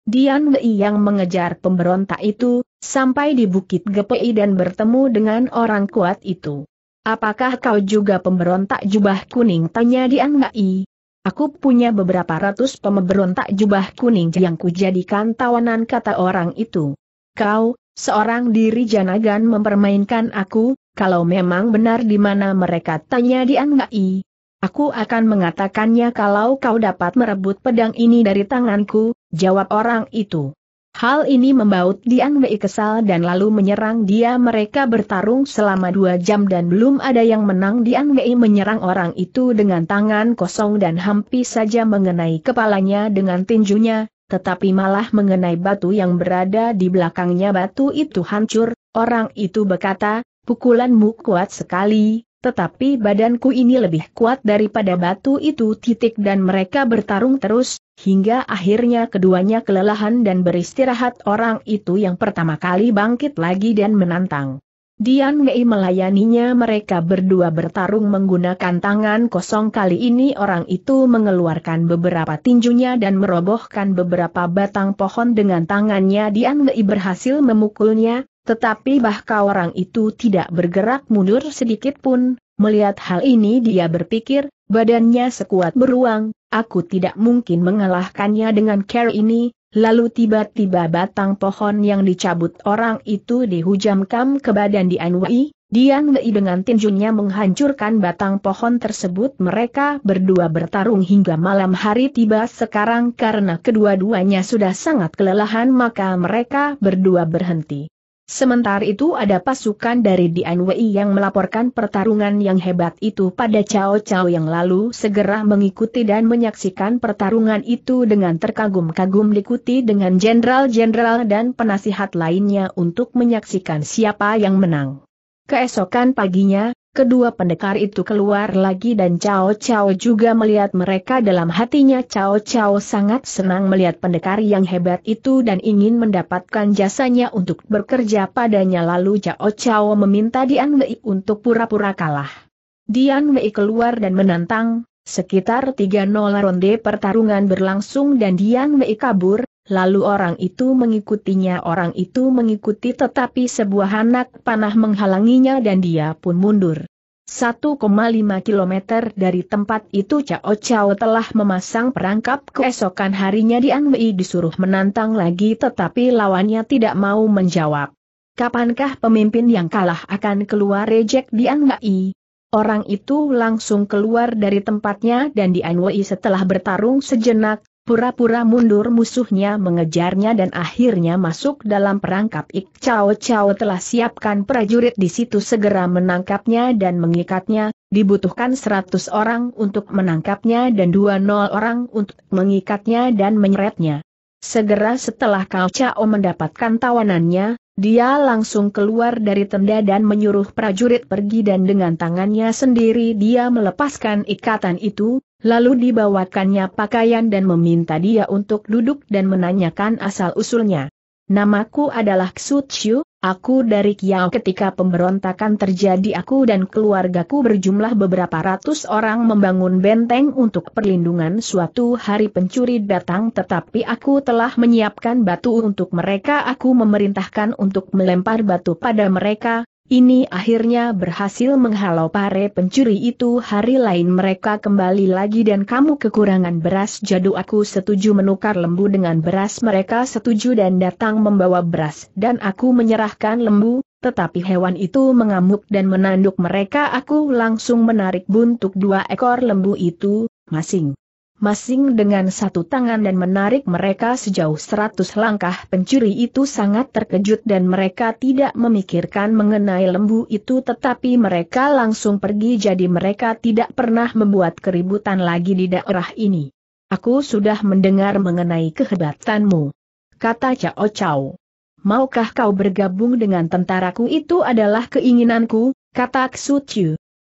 Dian Wei yang mengejar pemberontak itu, sampai di Bukit Gepei dan bertemu dengan orang kuat itu. Apakah kau juga pemberontak jubah kuning? Tanya Dian Ngai. Aku punya beberapa ratus pemberontak jubah kuning yang kujadikan tawanan kata orang itu. Kau, seorang diri janagan mempermainkan aku, kalau memang benar di mana mereka tanya Dian Ngai. Aku akan mengatakannya kalau kau dapat merebut pedang ini dari tanganku, jawab orang itu. Hal ini membaut Dian Wei kesal dan lalu menyerang dia mereka bertarung selama dua jam dan belum ada yang menang Dian Wei menyerang orang itu dengan tangan kosong dan hampir saja mengenai kepalanya dengan tinjunya, tetapi malah mengenai batu yang berada di belakangnya batu itu hancur, orang itu berkata, pukulanmu kuat sekali, tetapi badanku ini lebih kuat daripada batu itu titik dan mereka bertarung terus, hingga akhirnya keduanya kelelahan dan beristirahat orang itu yang pertama kali bangkit lagi dan menantang. Dian Mei melayaninya mereka berdua bertarung menggunakan tangan kosong kali ini orang itu mengeluarkan beberapa tinjunya dan merobohkan beberapa batang pohon dengan tangannya Dian Mei berhasil memukulnya, tetapi bahkan orang itu tidak bergerak mundur sedikit pun, melihat hal ini dia berpikir, badannya sekuat beruang, Aku tidak mungkin mengalahkannya dengan care ini, lalu tiba-tiba batang pohon yang dicabut orang itu dihujamkan ke badan Dian Wei, Dian Wei dengan tinjunya menghancurkan batang pohon tersebut mereka berdua bertarung hingga malam hari tiba sekarang karena kedua-duanya sudah sangat kelelahan maka mereka berdua berhenti. Sementara itu ada pasukan dari Dianwei yang melaporkan pertarungan yang hebat itu pada Cao Cao yang lalu segera mengikuti dan menyaksikan pertarungan itu dengan terkagum-kagum diikuti dengan jenderal-jenderal dan penasihat lainnya untuk menyaksikan siapa yang menang. Keesokan paginya, Kedua pendekar itu keluar lagi dan Cao Cao juga melihat mereka dalam hatinya Cao Cao sangat senang melihat pendekar yang hebat itu dan ingin mendapatkan jasanya untuk bekerja padanya lalu Cao Cao meminta Dian Wei untuk pura-pura kalah. Dian Wei keluar dan menantang, sekitar 3-0 ronde pertarungan berlangsung dan Dian Wei kabur, Lalu orang itu mengikutinya orang itu mengikuti tetapi sebuah anak panah menghalanginya dan dia pun mundur. 1,5 km dari tempat itu Cao Cao telah memasang perangkap keesokan harinya Di Dian Mei disuruh menantang lagi tetapi lawannya tidak mau menjawab. Kapankah pemimpin yang kalah akan keluar rejek Dian Mei? Orang itu langsung keluar dari tempatnya dan Di Dian Wei setelah bertarung sejenak, Pura-pura mundur musuhnya mengejarnya dan akhirnya masuk dalam perangkap Ik Chao Chao telah siapkan prajurit di situ segera menangkapnya dan mengikatnya, dibutuhkan 100 orang untuk menangkapnya dan 20 orang untuk mengikatnya dan menyeretnya. Segera setelah Kao Chao mendapatkan tawanannya, dia langsung keluar dari tenda dan menyuruh prajurit pergi dan dengan tangannya sendiri dia melepaskan ikatan itu, Lalu dibawakannya pakaian dan meminta dia untuk duduk dan menanyakan asal-usulnya. Namaku adalah Xu Chiu, aku dari Kiao ketika pemberontakan terjadi aku dan keluargaku berjumlah beberapa ratus orang membangun benteng untuk perlindungan suatu hari pencuri datang tetapi aku telah menyiapkan batu untuk mereka aku memerintahkan untuk melempar batu pada mereka, ini akhirnya berhasil menghalau pare pencuri itu hari lain mereka kembali lagi dan kamu kekurangan beras jadu aku setuju menukar lembu dengan beras mereka setuju dan datang membawa beras dan aku menyerahkan lembu, tetapi hewan itu mengamuk dan menanduk mereka aku langsung menarik buntuk dua ekor lembu itu, masing masing dengan satu tangan dan menarik mereka sejauh seratus langkah pencuri itu sangat terkejut dan mereka tidak memikirkan mengenai lembu itu tetapi mereka langsung pergi jadi mereka tidak pernah membuat keributan lagi di daerah ini. Aku sudah mendengar mengenai kehebatanmu. Kata Cao Cao. Maukah kau bergabung dengan tentaraku itu adalah keinginanku, kata Xu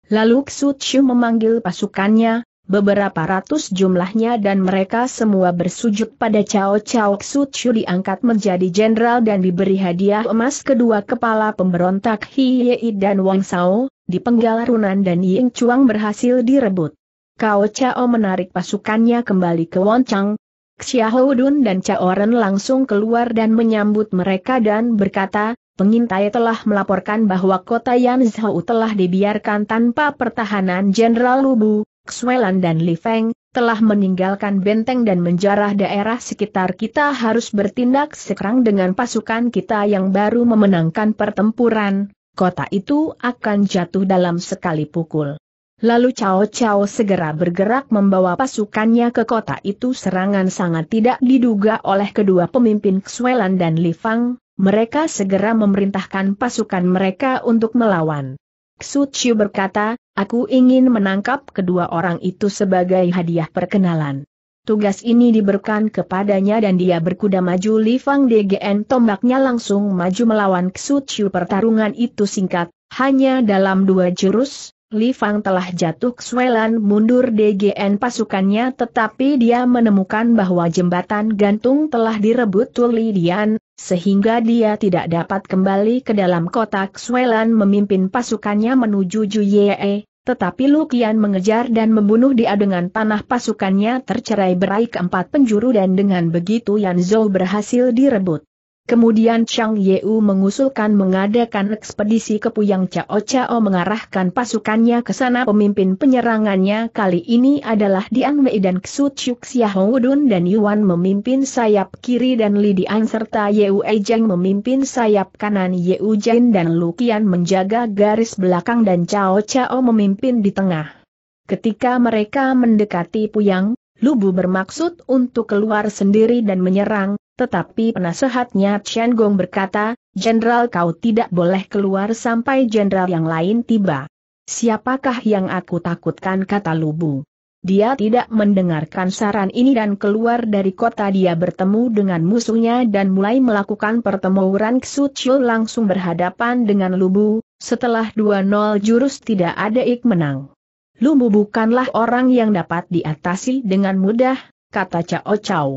Lalu Xu memanggil pasukannya, beberapa ratus jumlahnya dan mereka semua bersujud pada Cao Cao Chu diangkat menjadi jenderal dan diberi hadiah emas kedua kepala pemberontak Hiyei dan Wang Sao, di penggal Runan dan Ying Chuang berhasil direbut. Cao Cao menarik pasukannya kembali ke Wonchang. Xiahou Dun dan Cao Ren langsung keluar dan menyambut mereka dan berkata, pengintai telah melaporkan bahwa kota Yanzhou telah dibiarkan tanpa pertahanan Jenderal Lubu, Xuelan dan Li Feng, telah meninggalkan benteng dan menjarah daerah sekitar kita harus bertindak sekarang dengan pasukan kita yang baru memenangkan pertempuran, kota itu akan jatuh dalam sekali pukul. Lalu Cao Cao segera bergerak membawa pasukannya ke kota itu serangan sangat tidak diduga oleh kedua pemimpin Xuelan dan Li Fang, mereka segera memerintahkan pasukan mereka untuk melawan. Xu Chiu berkata, Aku ingin menangkap kedua orang itu sebagai hadiah perkenalan. Tugas ini diberikan kepadanya dan dia berkuda maju Li Fang DGN tombaknya langsung maju melawan Xu Chu pertarungan itu singkat, hanya dalam dua jurus, Li Fang telah jatuh kesuelan mundur DGN pasukannya tetapi dia menemukan bahwa jembatan gantung telah direbut Tuli Dian, sehingga dia tidak dapat kembali ke dalam kotak Xuelan memimpin pasukannya menuju Juyee, tetapi Lukian mengejar dan membunuh dia dengan panah pasukannya tercerai berai keempat penjuru dan dengan begitu Yan Yanzhou berhasil direbut. Kemudian Chang Yeu mengusulkan mengadakan ekspedisi ke Puyang Chao Chao mengarahkan pasukannya ke sana pemimpin penyerangannya kali ini adalah Dian Mei dan Xu Chuk Wudun dan Yuan memimpin sayap kiri dan Li Dian serta Yeu Ejeng memimpin sayap kanan Yeu Jin dan Lu Qian menjaga garis belakang dan Chao Chao memimpin di tengah. Ketika mereka mendekati Puyang, Lubu bermaksud untuk keluar sendiri dan menyerang, tetapi penasehatnya Chen Gong berkata, Jenderal kau tidak boleh keluar sampai jenderal yang lain tiba. Siapakah yang aku takutkan kata Lubu. Dia tidak mendengarkan saran ini dan keluar dari kota dia bertemu dengan musuhnya dan mulai melakukan pertemuan Chiu langsung berhadapan dengan Lubu, setelah 2-0 jurus tidak ada ik menang. Lubu bukanlah orang yang dapat diatasi dengan mudah, kata Cao Cao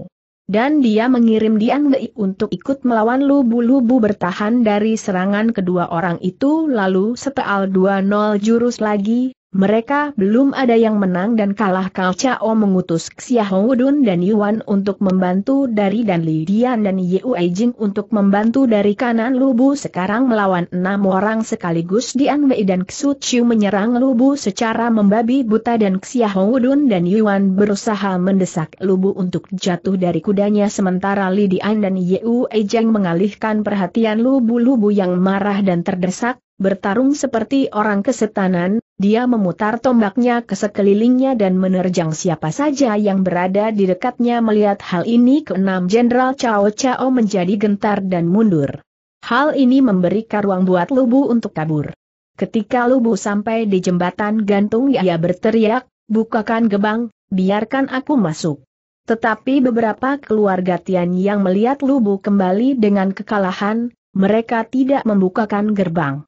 dan dia mengirim Dian Wei untuk ikut melawan lubu-lubu bertahan dari serangan kedua orang itu lalu setelah dua nol jurus lagi, mereka belum ada yang menang dan kalah Kau Chao mengutus Xia Hongdun dan Yuan untuk membantu dari dan Li Dian dan Yu Jing untuk membantu dari kanan Lubu sekarang melawan enam orang sekaligus Dian Wei dan Xu Chiu menyerang Lubu secara membabi buta dan Xia Hongdun dan Yuan berusaha mendesak Lubu untuk jatuh dari kudanya sementara Li Dian dan Yu Jing mengalihkan perhatian Lubu-Lubu yang marah dan terdesak, bertarung seperti orang kesetanan, dia memutar tombaknya ke sekelilingnya dan menerjang siapa saja yang berada di dekatnya melihat hal ini keenam Jenderal Cao Cao menjadi gentar dan mundur. Hal ini memberi karuang buat Lubu untuk kabur. Ketika Lubu sampai di jembatan gantung ia berteriak, bukakan gebang, biarkan aku masuk. Tetapi beberapa keluarga Tian yang melihat Lubu kembali dengan kekalahan, mereka tidak membukakan gerbang.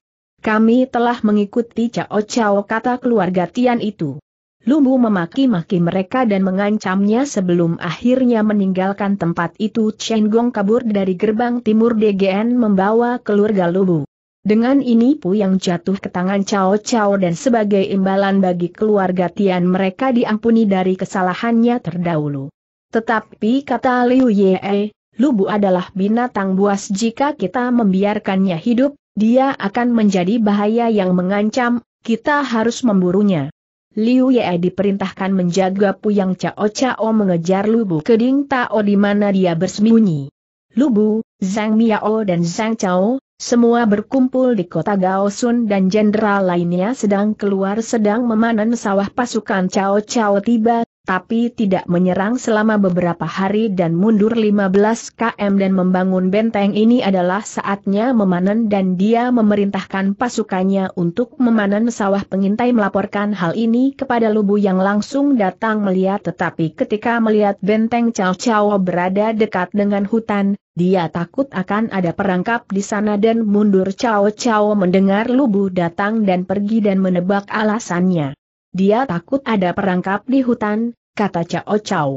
Kami telah mengikuti Cao Cao kata keluarga Tian itu. Lumu memaki-maki mereka dan mengancamnya sebelum akhirnya meninggalkan tempat itu Chen Gong kabur dari gerbang timur DGN membawa keluarga Lumu. Dengan ini Pu yang jatuh ke tangan Cao Cao dan sebagai imbalan bagi keluarga Tian mereka diampuni dari kesalahannya terdahulu. Tetapi kata Liu Ye, Lubu adalah binatang buas jika kita membiarkannya hidup, dia akan menjadi bahaya yang mengancam, kita harus memburunya. Liu Ye diperintahkan menjaga Puyang Cao Cao mengejar Lubu Keding Tao di mana dia bersembunyi. Lubu, Zhang Miao dan Zhang Cao, semua berkumpul di kota Gao Sun dan jenderal lainnya sedang keluar sedang memanen sawah pasukan Cao Cao tiba, tapi tidak menyerang selama beberapa hari dan mundur 15 km dan membangun benteng ini adalah saatnya memanen dan dia memerintahkan pasukannya untuk memanen sawah pengintai melaporkan hal ini kepada Lubu yang langsung datang melihat tetapi ketika melihat benteng Cao Cao berada dekat dengan hutan, dia takut akan ada perangkap di sana dan mundur Cao Cao mendengar Lubu datang dan pergi dan menebak alasannya. Dia takut ada perangkap di hutan, kata Cao Cao.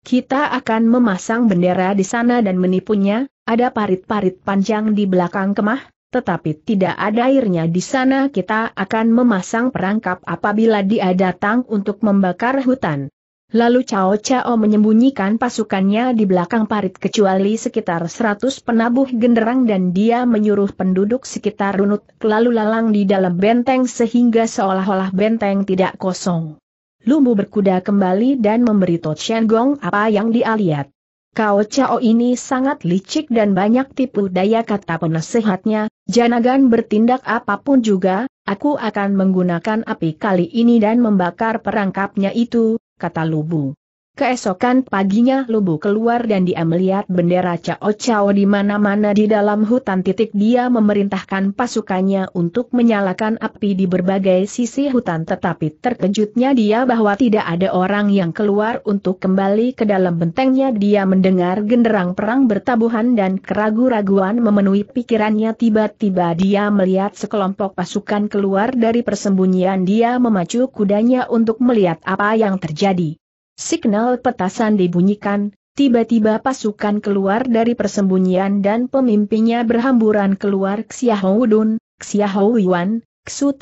Kita akan memasang bendera di sana dan menipunya, ada parit-parit panjang di belakang kemah, tetapi tidak ada airnya di sana kita akan memasang perangkap apabila dia datang untuk membakar hutan. Lalu Cao Cao menyembunyikan pasukannya di belakang parit kecuali sekitar 100 penabuh genderang dan dia menyuruh penduduk sekitar runut lalu lalang di dalam benteng sehingga seolah-olah benteng tidak kosong. Lumbu berkuda kembali dan memberi Tocian Gong apa yang dia lihat. Cao Cao ini sangat licik dan banyak tipu daya kata penasehatnya, Janagan bertindak apapun juga, aku akan menggunakan api kali ini dan membakar perangkapnya itu, kata Lubu. Keesokan paginya Lubu keluar dan dia melihat bendera Cao Cao di mana-mana di dalam hutan titik dia memerintahkan pasukannya untuk menyalakan api di berbagai sisi hutan tetapi terkejutnya dia bahwa tidak ada orang yang keluar untuk kembali ke dalam bentengnya dia mendengar genderang perang bertabuhan dan keragu-raguan memenuhi pikirannya tiba-tiba dia melihat sekelompok pasukan keluar dari persembunyian dia memacu kudanya untuk melihat apa yang terjadi. Signal petasan dibunyikan, tiba-tiba pasukan keluar dari persembunyian dan pemimpinnya berhamburan keluar Xiahou Dun, Xiahou Yuan, Xu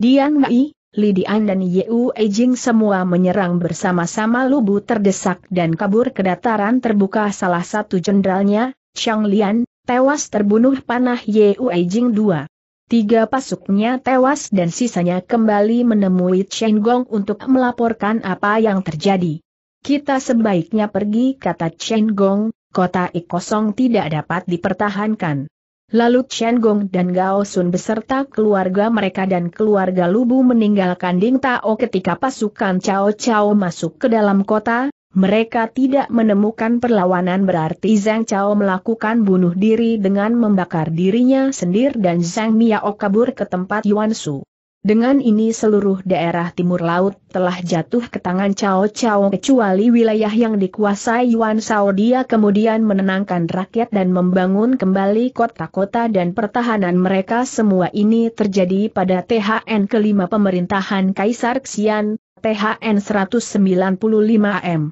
Dian Li Lidian dan Yu Ejing semua menyerang bersama-sama Lubu terdesak dan kabur ke dataran terbuka salah satu jendralnya, Chang Lian, tewas terbunuh panah Yu Ejing 2. Tiga pasuknya tewas dan sisanya kembali menemui Chen Gong untuk melaporkan apa yang terjadi. Kita sebaiknya pergi kata Chen Gong, kota Ikosong tidak dapat dipertahankan. Lalu Chen Gong dan Gao Sun beserta keluarga mereka dan keluarga Lubu meninggalkan Ding Tao ketika pasukan Cao Cao masuk ke dalam kota, mereka tidak menemukan perlawanan berarti Zhang Chao melakukan bunuh diri dengan membakar dirinya sendiri dan Zhang Miao kabur ke tempat Yuan Su. Dengan ini seluruh daerah timur laut telah jatuh ke tangan Chao Chao kecuali wilayah yang dikuasai Yuan Shao dia kemudian menenangkan rakyat dan membangun kembali kota-kota dan pertahanan mereka semua ini terjadi pada THN kelima pemerintahan Kaisar Xian, THN 195 M.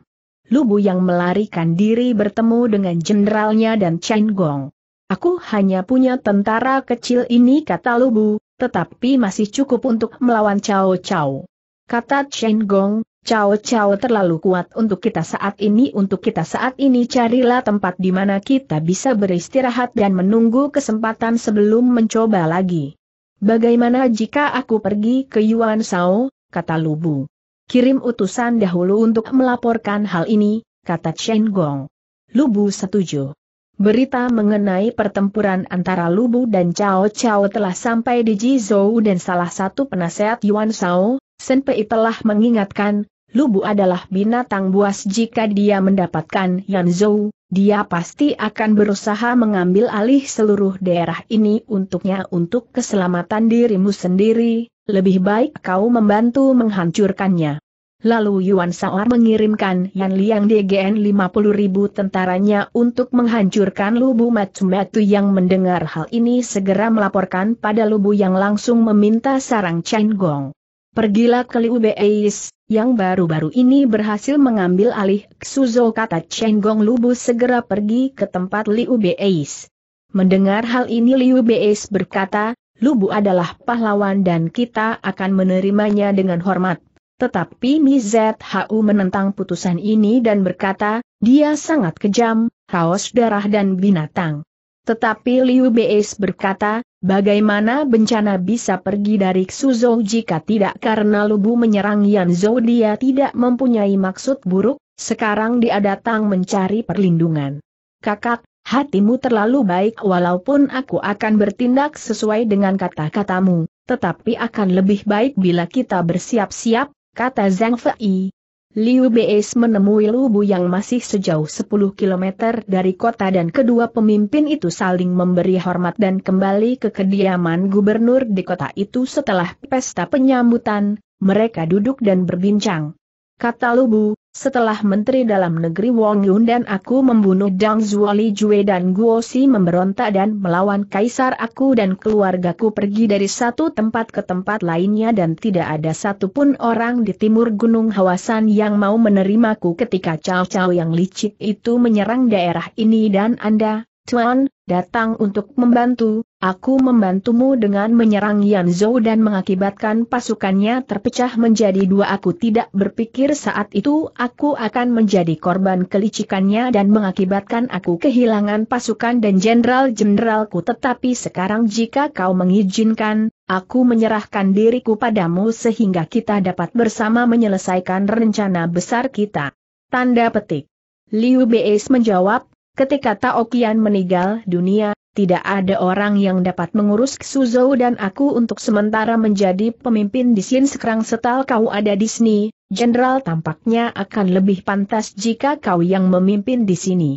Lubu yang melarikan diri bertemu dengan jenderalnya dan Chen Gong. Aku hanya punya tentara kecil ini kata Lubu, tetapi masih cukup untuk melawan Cao Cao. Kata Chen Gong, Cao Cao terlalu kuat untuk kita saat ini untuk kita saat ini carilah tempat di mana kita bisa beristirahat dan menunggu kesempatan sebelum mencoba lagi. Bagaimana jika aku pergi ke Yuan Sao, kata Lubu. Kirim utusan dahulu untuk melaporkan hal ini, kata Chen Gong. Lubu setuju. Berita mengenai pertempuran antara Lubu dan Cao Cao telah sampai di Jizhou dan salah satu penasehat Yuan Sao, Senpei telah mengingatkan, Lubu adalah binatang buas jika dia mendapatkan Yan Zhou, dia pasti akan berusaha mengambil alih seluruh daerah ini untuknya untuk keselamatan dirimu sendiri, lebih baik kau membantu menghancurkannya. Lalu Yuan Saor mengirimkan Yan Liang DGN 50 ribu tentaranya untuk menghancurkan Lubu Matsumatu yang mendengar hal ini segera melaporkan pada Lubu yang langsung meminta sarang Chen Gong. Pergilah ke Liu Beis, yang baru-baru ini berhasil mengambil alih Suzo kata Chen Gong Lubu segera pergi ke tempat Liu Beis. Mendengar hal ini Liu Beis berkata, Lubu adalah pahlawan dan kita akan menerimanya dengan hormat. Tetapi Zhu menentang putusan ini dan berkata, dia sangat kejam, haus darah dan binatang. Tetapi Liu Beis berkata, bagaimana bencana bisa pergi dari Suzhou jika tidak karena Lubu menyerang Yan Zhou dia tidak mempunyai maksud buruk, sekarang dia datang mencari perlindungan. Kakak, hatimu terlalu baik walaupun aku akan bertindak sesuai dengan kata-katamu, tetapi akan lebih baik bila kita bersiap-siap, kata Zhang Fei. Liu Beis menemui Lubu yang masih sejauh 10 km dari kota dan kedua pemimpin itu saling memberi hormat dan kembali ke kediaman gubernur di kota itu setelah pesta penyambutan, mereka duduk dan berbincang. Kata Lubu, setelah Menteri Dalam Negeri Wong Yun dan aku membunuh Dang Zuoli Jue dan Guo Si memberontak dan melawan kaisar aku dan keluargaku pergi dari satu tempat ke tempat lainnya dan tidak ada satupun orang di timur Gunung Hawasan yang mau menerimaku ketika Cao Cao yang licik itu menyerang daerah ini dan Anda, Tuan, datang untuk membantu, Aku membantumu dengan menyerang Yan Zhou dan mengakibatkan pasukannya terpecah menjadi dua. Aku tidak berpikir saat itu aku akan menjadi korban kelicikannya dan mengakibatkan aku kehilangan pasukan dan jenderal-jenderalku. Tetapi sekarang jika kau mengizinkan, aku menyerahkan diriku padamu sehingga kita dapat bersama menyelesaikan rencana besar kita. Tanda petik. Liu Beis menjawab, ketika Tao Qian meninggal dunia, tidak ada orang yang dapat mengurus Suzhou dan aku untuk sementara menjadi pemimpin di sini Sekarang setal kau ada di sini, jenderal tampaknya akan lebih pantas jika kau yang memimpin di sini.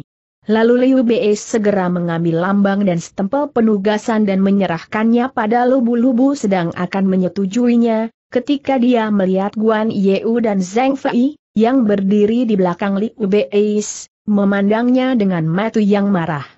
Lalu Liu Bei segera mengambil lambang dan stempel penugasan dan menyerahkannya pada lubu-lubu sedang akan menyetujuinya, ketika dia melihat Guan Yeu dan Zhang Fei, yang berdiri di belakang Liu Bei, memandangnya dengan mata yang marah.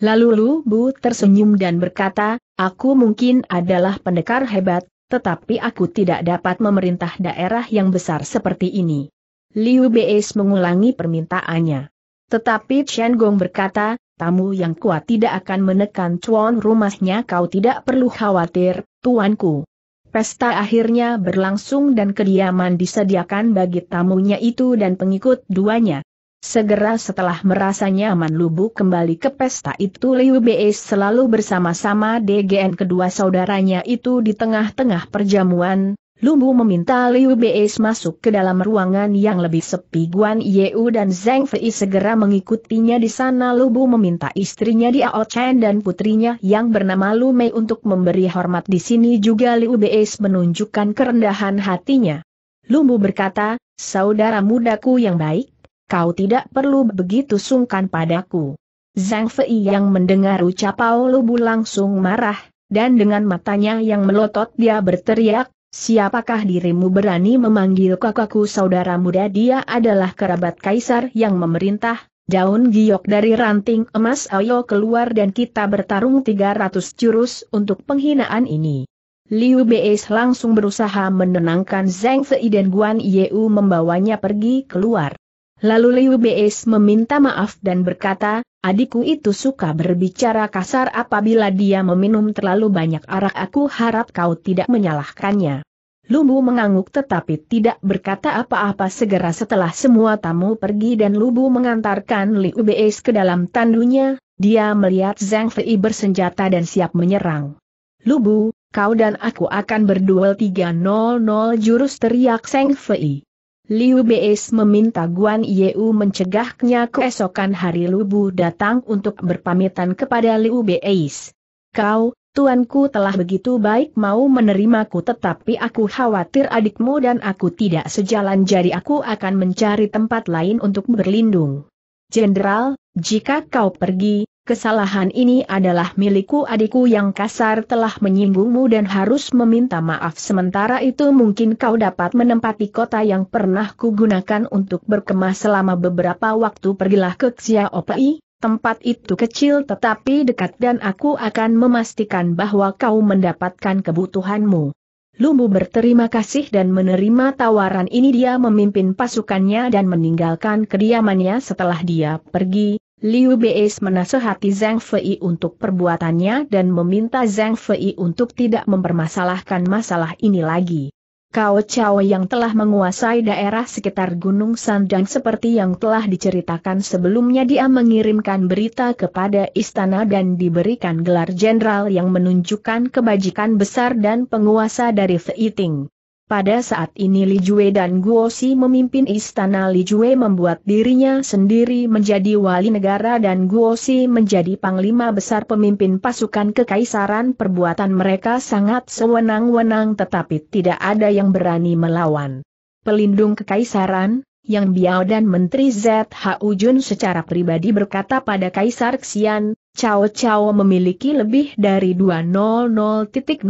Lalu Lu Bu tersenyum dan berkata, aku mungkin adalah pendekar hebat, tetapi aku tidak dapat memerintah daerah yang besar seperti ini. Liu Beis mengulangi permintaannya. Tetapi Chen Gong berkata, tamu yang kuat tidak akan menekan cuan rumahnya kau tidak perlu khawatir, tuanku. Pesta akhirnya berlangsung dan kediaman disediakan bagi tamunya itu dan pengikut duanya. Segera setelah merasa nyaman Lubu kembali ke pesta itu Liu Bei selalu bersama-sama DGN kedua saudaranya itu di tengah-tengah perjamuan, Lubu meminta Liu Bei masuk ke dalam ruangan yang lebih sepi Guan Yeu dan Zhang Fei segera mengikutinya di sana Lubu meminta istrinya Diao Chen dan putrinya yang bernama Lu Mei untuk memberi hormat di sini juga Liu Bei menunjukkan kerendahan hatinya. Lubu berkata, saudara mudaku yang baik, kau tidak perlu begitu sungkan padaku. Zhang Fei yang mendengar ucapan Bu langsung marah, dan dengan matanya yang melotot dia berteriak, siapakah dirimu berani memanggil kakakku saudara muda dia adalah kerabat kaisar yang memerintah, daun giok dari ranting emas ayo keluar dan kita bertarung 300 jurus untuk penghinaan ini. Liu Beis langsung berusaha menenangkan Zhang Fei dan Guan Yeu membawanya pergi keluar. Lalu Liu Beis meminta maaf dan berkata, adikku itu suka berbicara kasar apabila dia meminum terlalu banyak arak aku harap kau tidak menyalahkannya. Lubu mengangguk tetapi tidak berkata apa-apa segera setelah semua tamu pergi dan Lubu mengantarkan Liu Beis ke dalam tandunya, dia melihat Zhang Fei bersenjata dan siap menyerang. Lubu, kau dan aku akan berduel 300 jurus teriak Zhang Fei. Liu Beis meminta Guan Yeu mencegahnya keesokan hari Lubu datang untuk berpamitan kepada Liu Beis. Kau, tuanku telah begitu baik mau menerimaku tetapi aku khawatir adikmu dan aku tidak sejalan jadi aku akan mencari tempat lain untuk berlindung. Jenderal, jika kau pergi, kesalahan ini adalah milikku adikku yang kasar telah menyinggungmu dan harus meminta maaf sementara itu mungkin kau dapat menempati kota yang pernah kugunakan untuk berkemah selama beberapa waktu pergilah ke Xiaopei, tempat itu kecil tetapi dekat dan aku akan memastikan bahwa kau mendapatkan kebutuhanmu. Lumbu berterima kasih dan menerima tawaran ini dia memimpin pasukannya dan meninggalkan kediamannya setelah dia pergi, Liu Beis menasehati Zhang Fei untuk perbuatannya dan meminta Zhang Fei untuk tidak mempermasalahkan masalah ini lagi. kau Chao yang telah menguasai daerah sekitar Gunung San Sandang seperti yang telah diceritakan sebelumnya dia mengirimkan berita kepada istana dan diberikan gelar jenderal yang menunjukkan kebajikan besar dan penguasa dari Fei Ting. Pada saat ini Li Jue dan Guo Si memimpin istana Li Jue membuat dirinya sendiri menjadi wali negara dan Guo Si menjadi panglima besar pemimpin pasukan kekaisaran perbuatan mereka sangat sewenang-wenang tetapi tidak ada yang berani melawan. Pelindung kekaisaran, yang Biao dan Menteri ZHU Jun secara pribadi berkata pada Kaisar Xian, Cao Cao memiliki lebih dari 200.000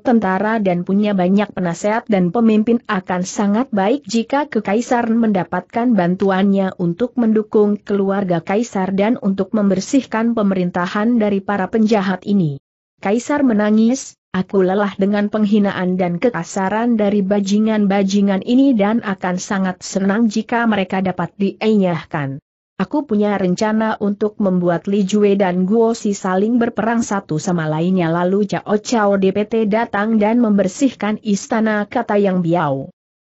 tentara dan punya banyak penasehat dan pemimpin akan sangat baik jika kekaisaran mendapatkan bantuannya untuk mendukung keluarga kaisar dan untuk membersihkan pemerintahan dari para penjahat ini. Kaisar menangis, Aku lelah dengan penghinaan dan kekasaran dari bajingan-bajingan ini dan akan sangat senang jika mereka dapat dienyahkan. Aku punya rencana untuk membuat Li Jue dan Guo Si saling berperang satu sama lainnya lalu Cao Cao DPT datang dan membersihkan istana kata Yang biau.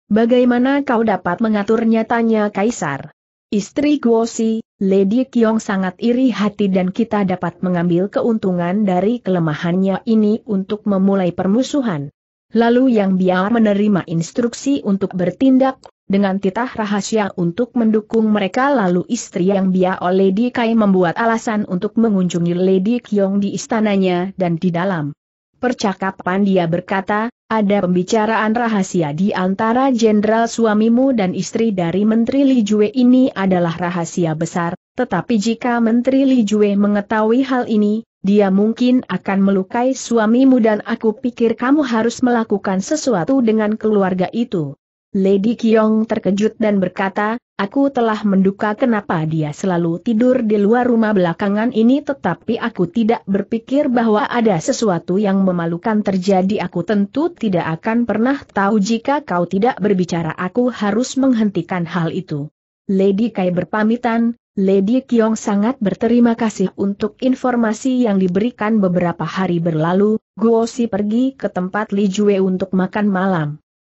Bagaimana kau dapat mengaturnya tanya Kaisar? Istri Guosi, Lady Kiong sangat iri hati dan kita dapat mengambil keuntungan dari kelemahannya ini untuk memulai permusuhan. Lalu yang biar menerima instruksi untuk bertindak, dengan titah rahasia untuk mendukung mereka lalu istri yang biar Lady Kai membuat alasan untuk mengunjungi Lady Kiong di istananya dan di dalam. Percakapan dia berkata, ada pembicaraan rahasia di antara jenderal suamimu dan istri dari Menteri Li Jue ini adalah rahasia besar, tetapi jika Menteri Li Jue mengetahui hal ini, dia mungkin akan melukai suamimu dan aku pikir kamu harus melakukan sesuatu dengan keluarga itu. Lady Kiong terkejut dan berkata, aku telah menduka kenapa dia selalu tidur di luar rumah belakangan ini tetapi aku tidak berpikir bahwa ada sesuatu yang memalukan terjadi aku tentu tidak akan pernah tahu jika kau tidak berbicara aku harus menghentikan hal itu. Lady Kai berpamitan, Lady Kiong sangat berterima kasih untuk informasi yang diberikan beberapa hari berlalu, Si pergi ke tempat Li Jue untuk makan malam.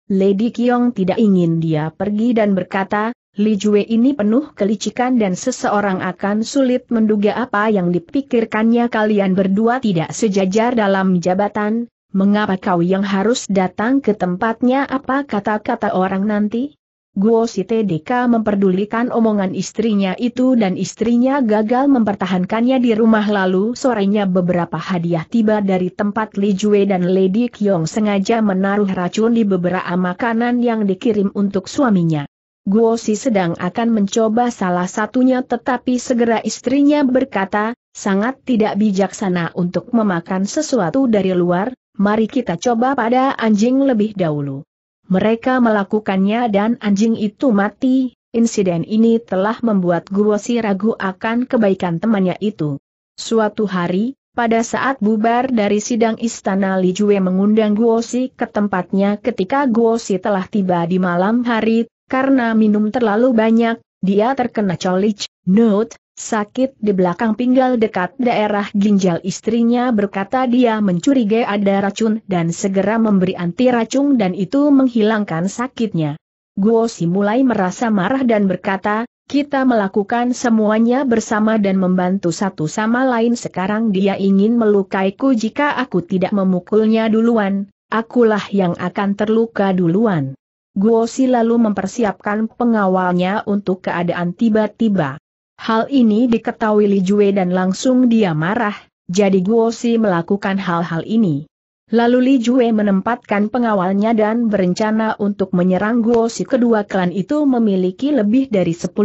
Lady Kiong tidak ingin dia pergi dan berkata, Li Jue ini penuh kelicikan dan seseorang akan sulit menduga apa yang dipikirkannya kalian berdua tidak sejajar dalam jabatan, mengapa kau yang harus datang ke tempatnya apa kata-kata orang nanti? Guo Sitedeka memperdulikan omongan istrinya itu dan istrinya gagal mempertahankannya di rumah lalu sorenya beberapa hadiah tiba dari tempat Li Jue dan Lady Kyong sengaja menaruh racun di beberapa makanan yang dikirim untuk suaminya. Guo Si sedang akan mencoba salah satunya tetapi segera istrinya berkata, sangat tidak bijaksana untuk memakan sesuatu dari luar, mari kita coba pada anjing lebih dahulu. Mereka melakukannya dan anjing itu mati, insiden ini telah membuat Guosi ragu akan kebaikan temannya itu. Suatu hari, pada saat bubar dari sidang istana Li Jue mengundang Guosi ke tempatnya ketika Guosi telah tiba di malam hari, karena minum terlalu banyak, dia terkena colic, note, Sakit di belakang pinggal dekat daerah ginjal istrinya berkata dia mencurigai ada racun dan segera memberi anti racun dan itu menghilangkan sakitnya. Guosi mulai merasa marah dan berkata, kita melakukan semuanya bersama dan membantu satu sama lain sekarang dia ingin melukaiku jika aku tidak memukulnya duluan, akulah yang akan terluka duluan. Guo Si lalu mempersiapkan pengawalnya untuk keadaan tiba-tiba. Hal ini diketahui Li Jue dan langsung dia marah, jadi Guo Si melakukan hal-hal ini. Lalu Li Jue menempatkan pengawalnya dan berencana untuk menyerang Guo Si kedua klan itu memiliki lebih dari 10.000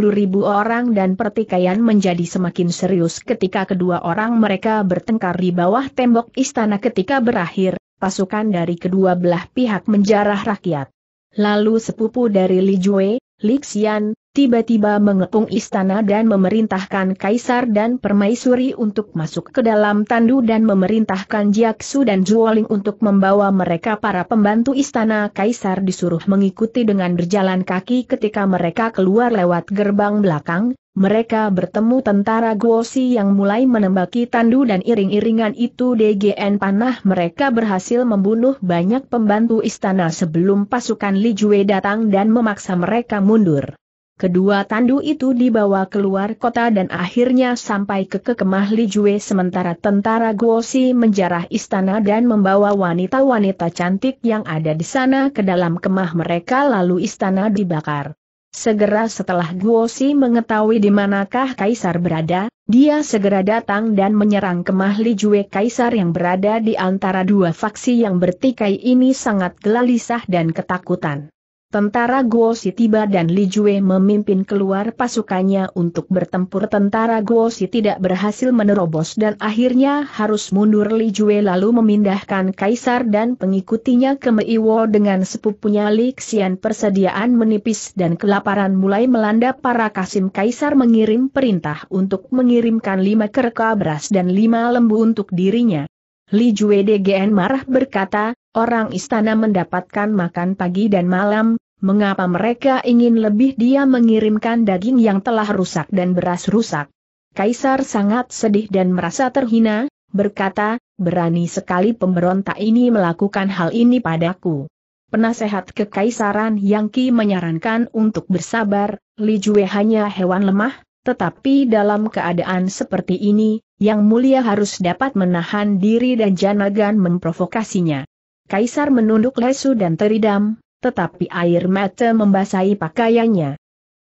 orang dan pertikaian menjadi semakin serius ketika kedua orang mereka bertengkar di bawah tembok istana ketika berakhir, pasukan dari kedua belah pihak menjarah rakyat. Lalu sepupu dari Li Jue, Li Xian, tiba-tiba mengepung istana dan memerintahkan kaisar dan permaisuri untuk masuk ke dalam tandu dan memerintahkan Jiaksu dan Juoling untuk membawa mereka para pembantu istana kaisar disuruh mengikuti dengan berjalan kaki ketika mereka keluar lewat gerbang belakang, mereka bertemu tentara Guosi yang mulai menembaki tandu dan iring-iringan itu DGN panah mereka berhasil membunuh banyak pembantu istana sebelum pasukan Li Jue datang dan memaksa mereka mundur. Kedua tandu itu dibawa keluar kota dan akhirnya sampai ke kekemah Jue. sementara tentara Guosi menjarah istana dan membawa wanita-wanita cantik yang ada di sana ke dalam kemah mereka lalu istana dibakar. Segera setelah Guosi mengetahui di manakah Kaisar berada, dia segera datang dan menyerang kemah Li Jue. Kaisar yang berada di antara dua faksi yang bertikai ini sangat gelisah dan ketakutan. Tentara Guo Si tiba dan Li Jue memimpin keluar pasukannya untuk bertempur tentara Guo Si tidak berhasil menerobos dan akhirnya harus mundur Li Jue lalu memindahkan kaisar dan pengikutinya ke Meiwo dengan sepupunya Li Xian persediaan menipis dan kelaparan mulai melanda para kasim kaisar mengirim perintah untuk mengirimkan lima kerka beras dan lima lembu untuk dirinya. Li Jue DGN marah berkata, orang istana mendapatkan makan pagi dan malam, mengapa mereka ingin lebih dia mengirimkan daging yang telah rusak dan beras rusak. Kaisar sangat sedih dan merasa terhina, berkata, berani sekali pemberontak ini melakukan hal ini padaku. Penasehat Kekaisaran Yang Ki menyarankan untuk bersabar, Li Jue hanya hewan lemah, tetapi dalam keadaan seperti ini, Yang Mulia harus dapat menahan diri dan janagan memprovokasinya. Kaisar menunduk lesu dan teridam, tetapi air mata membasahi pakaiannya.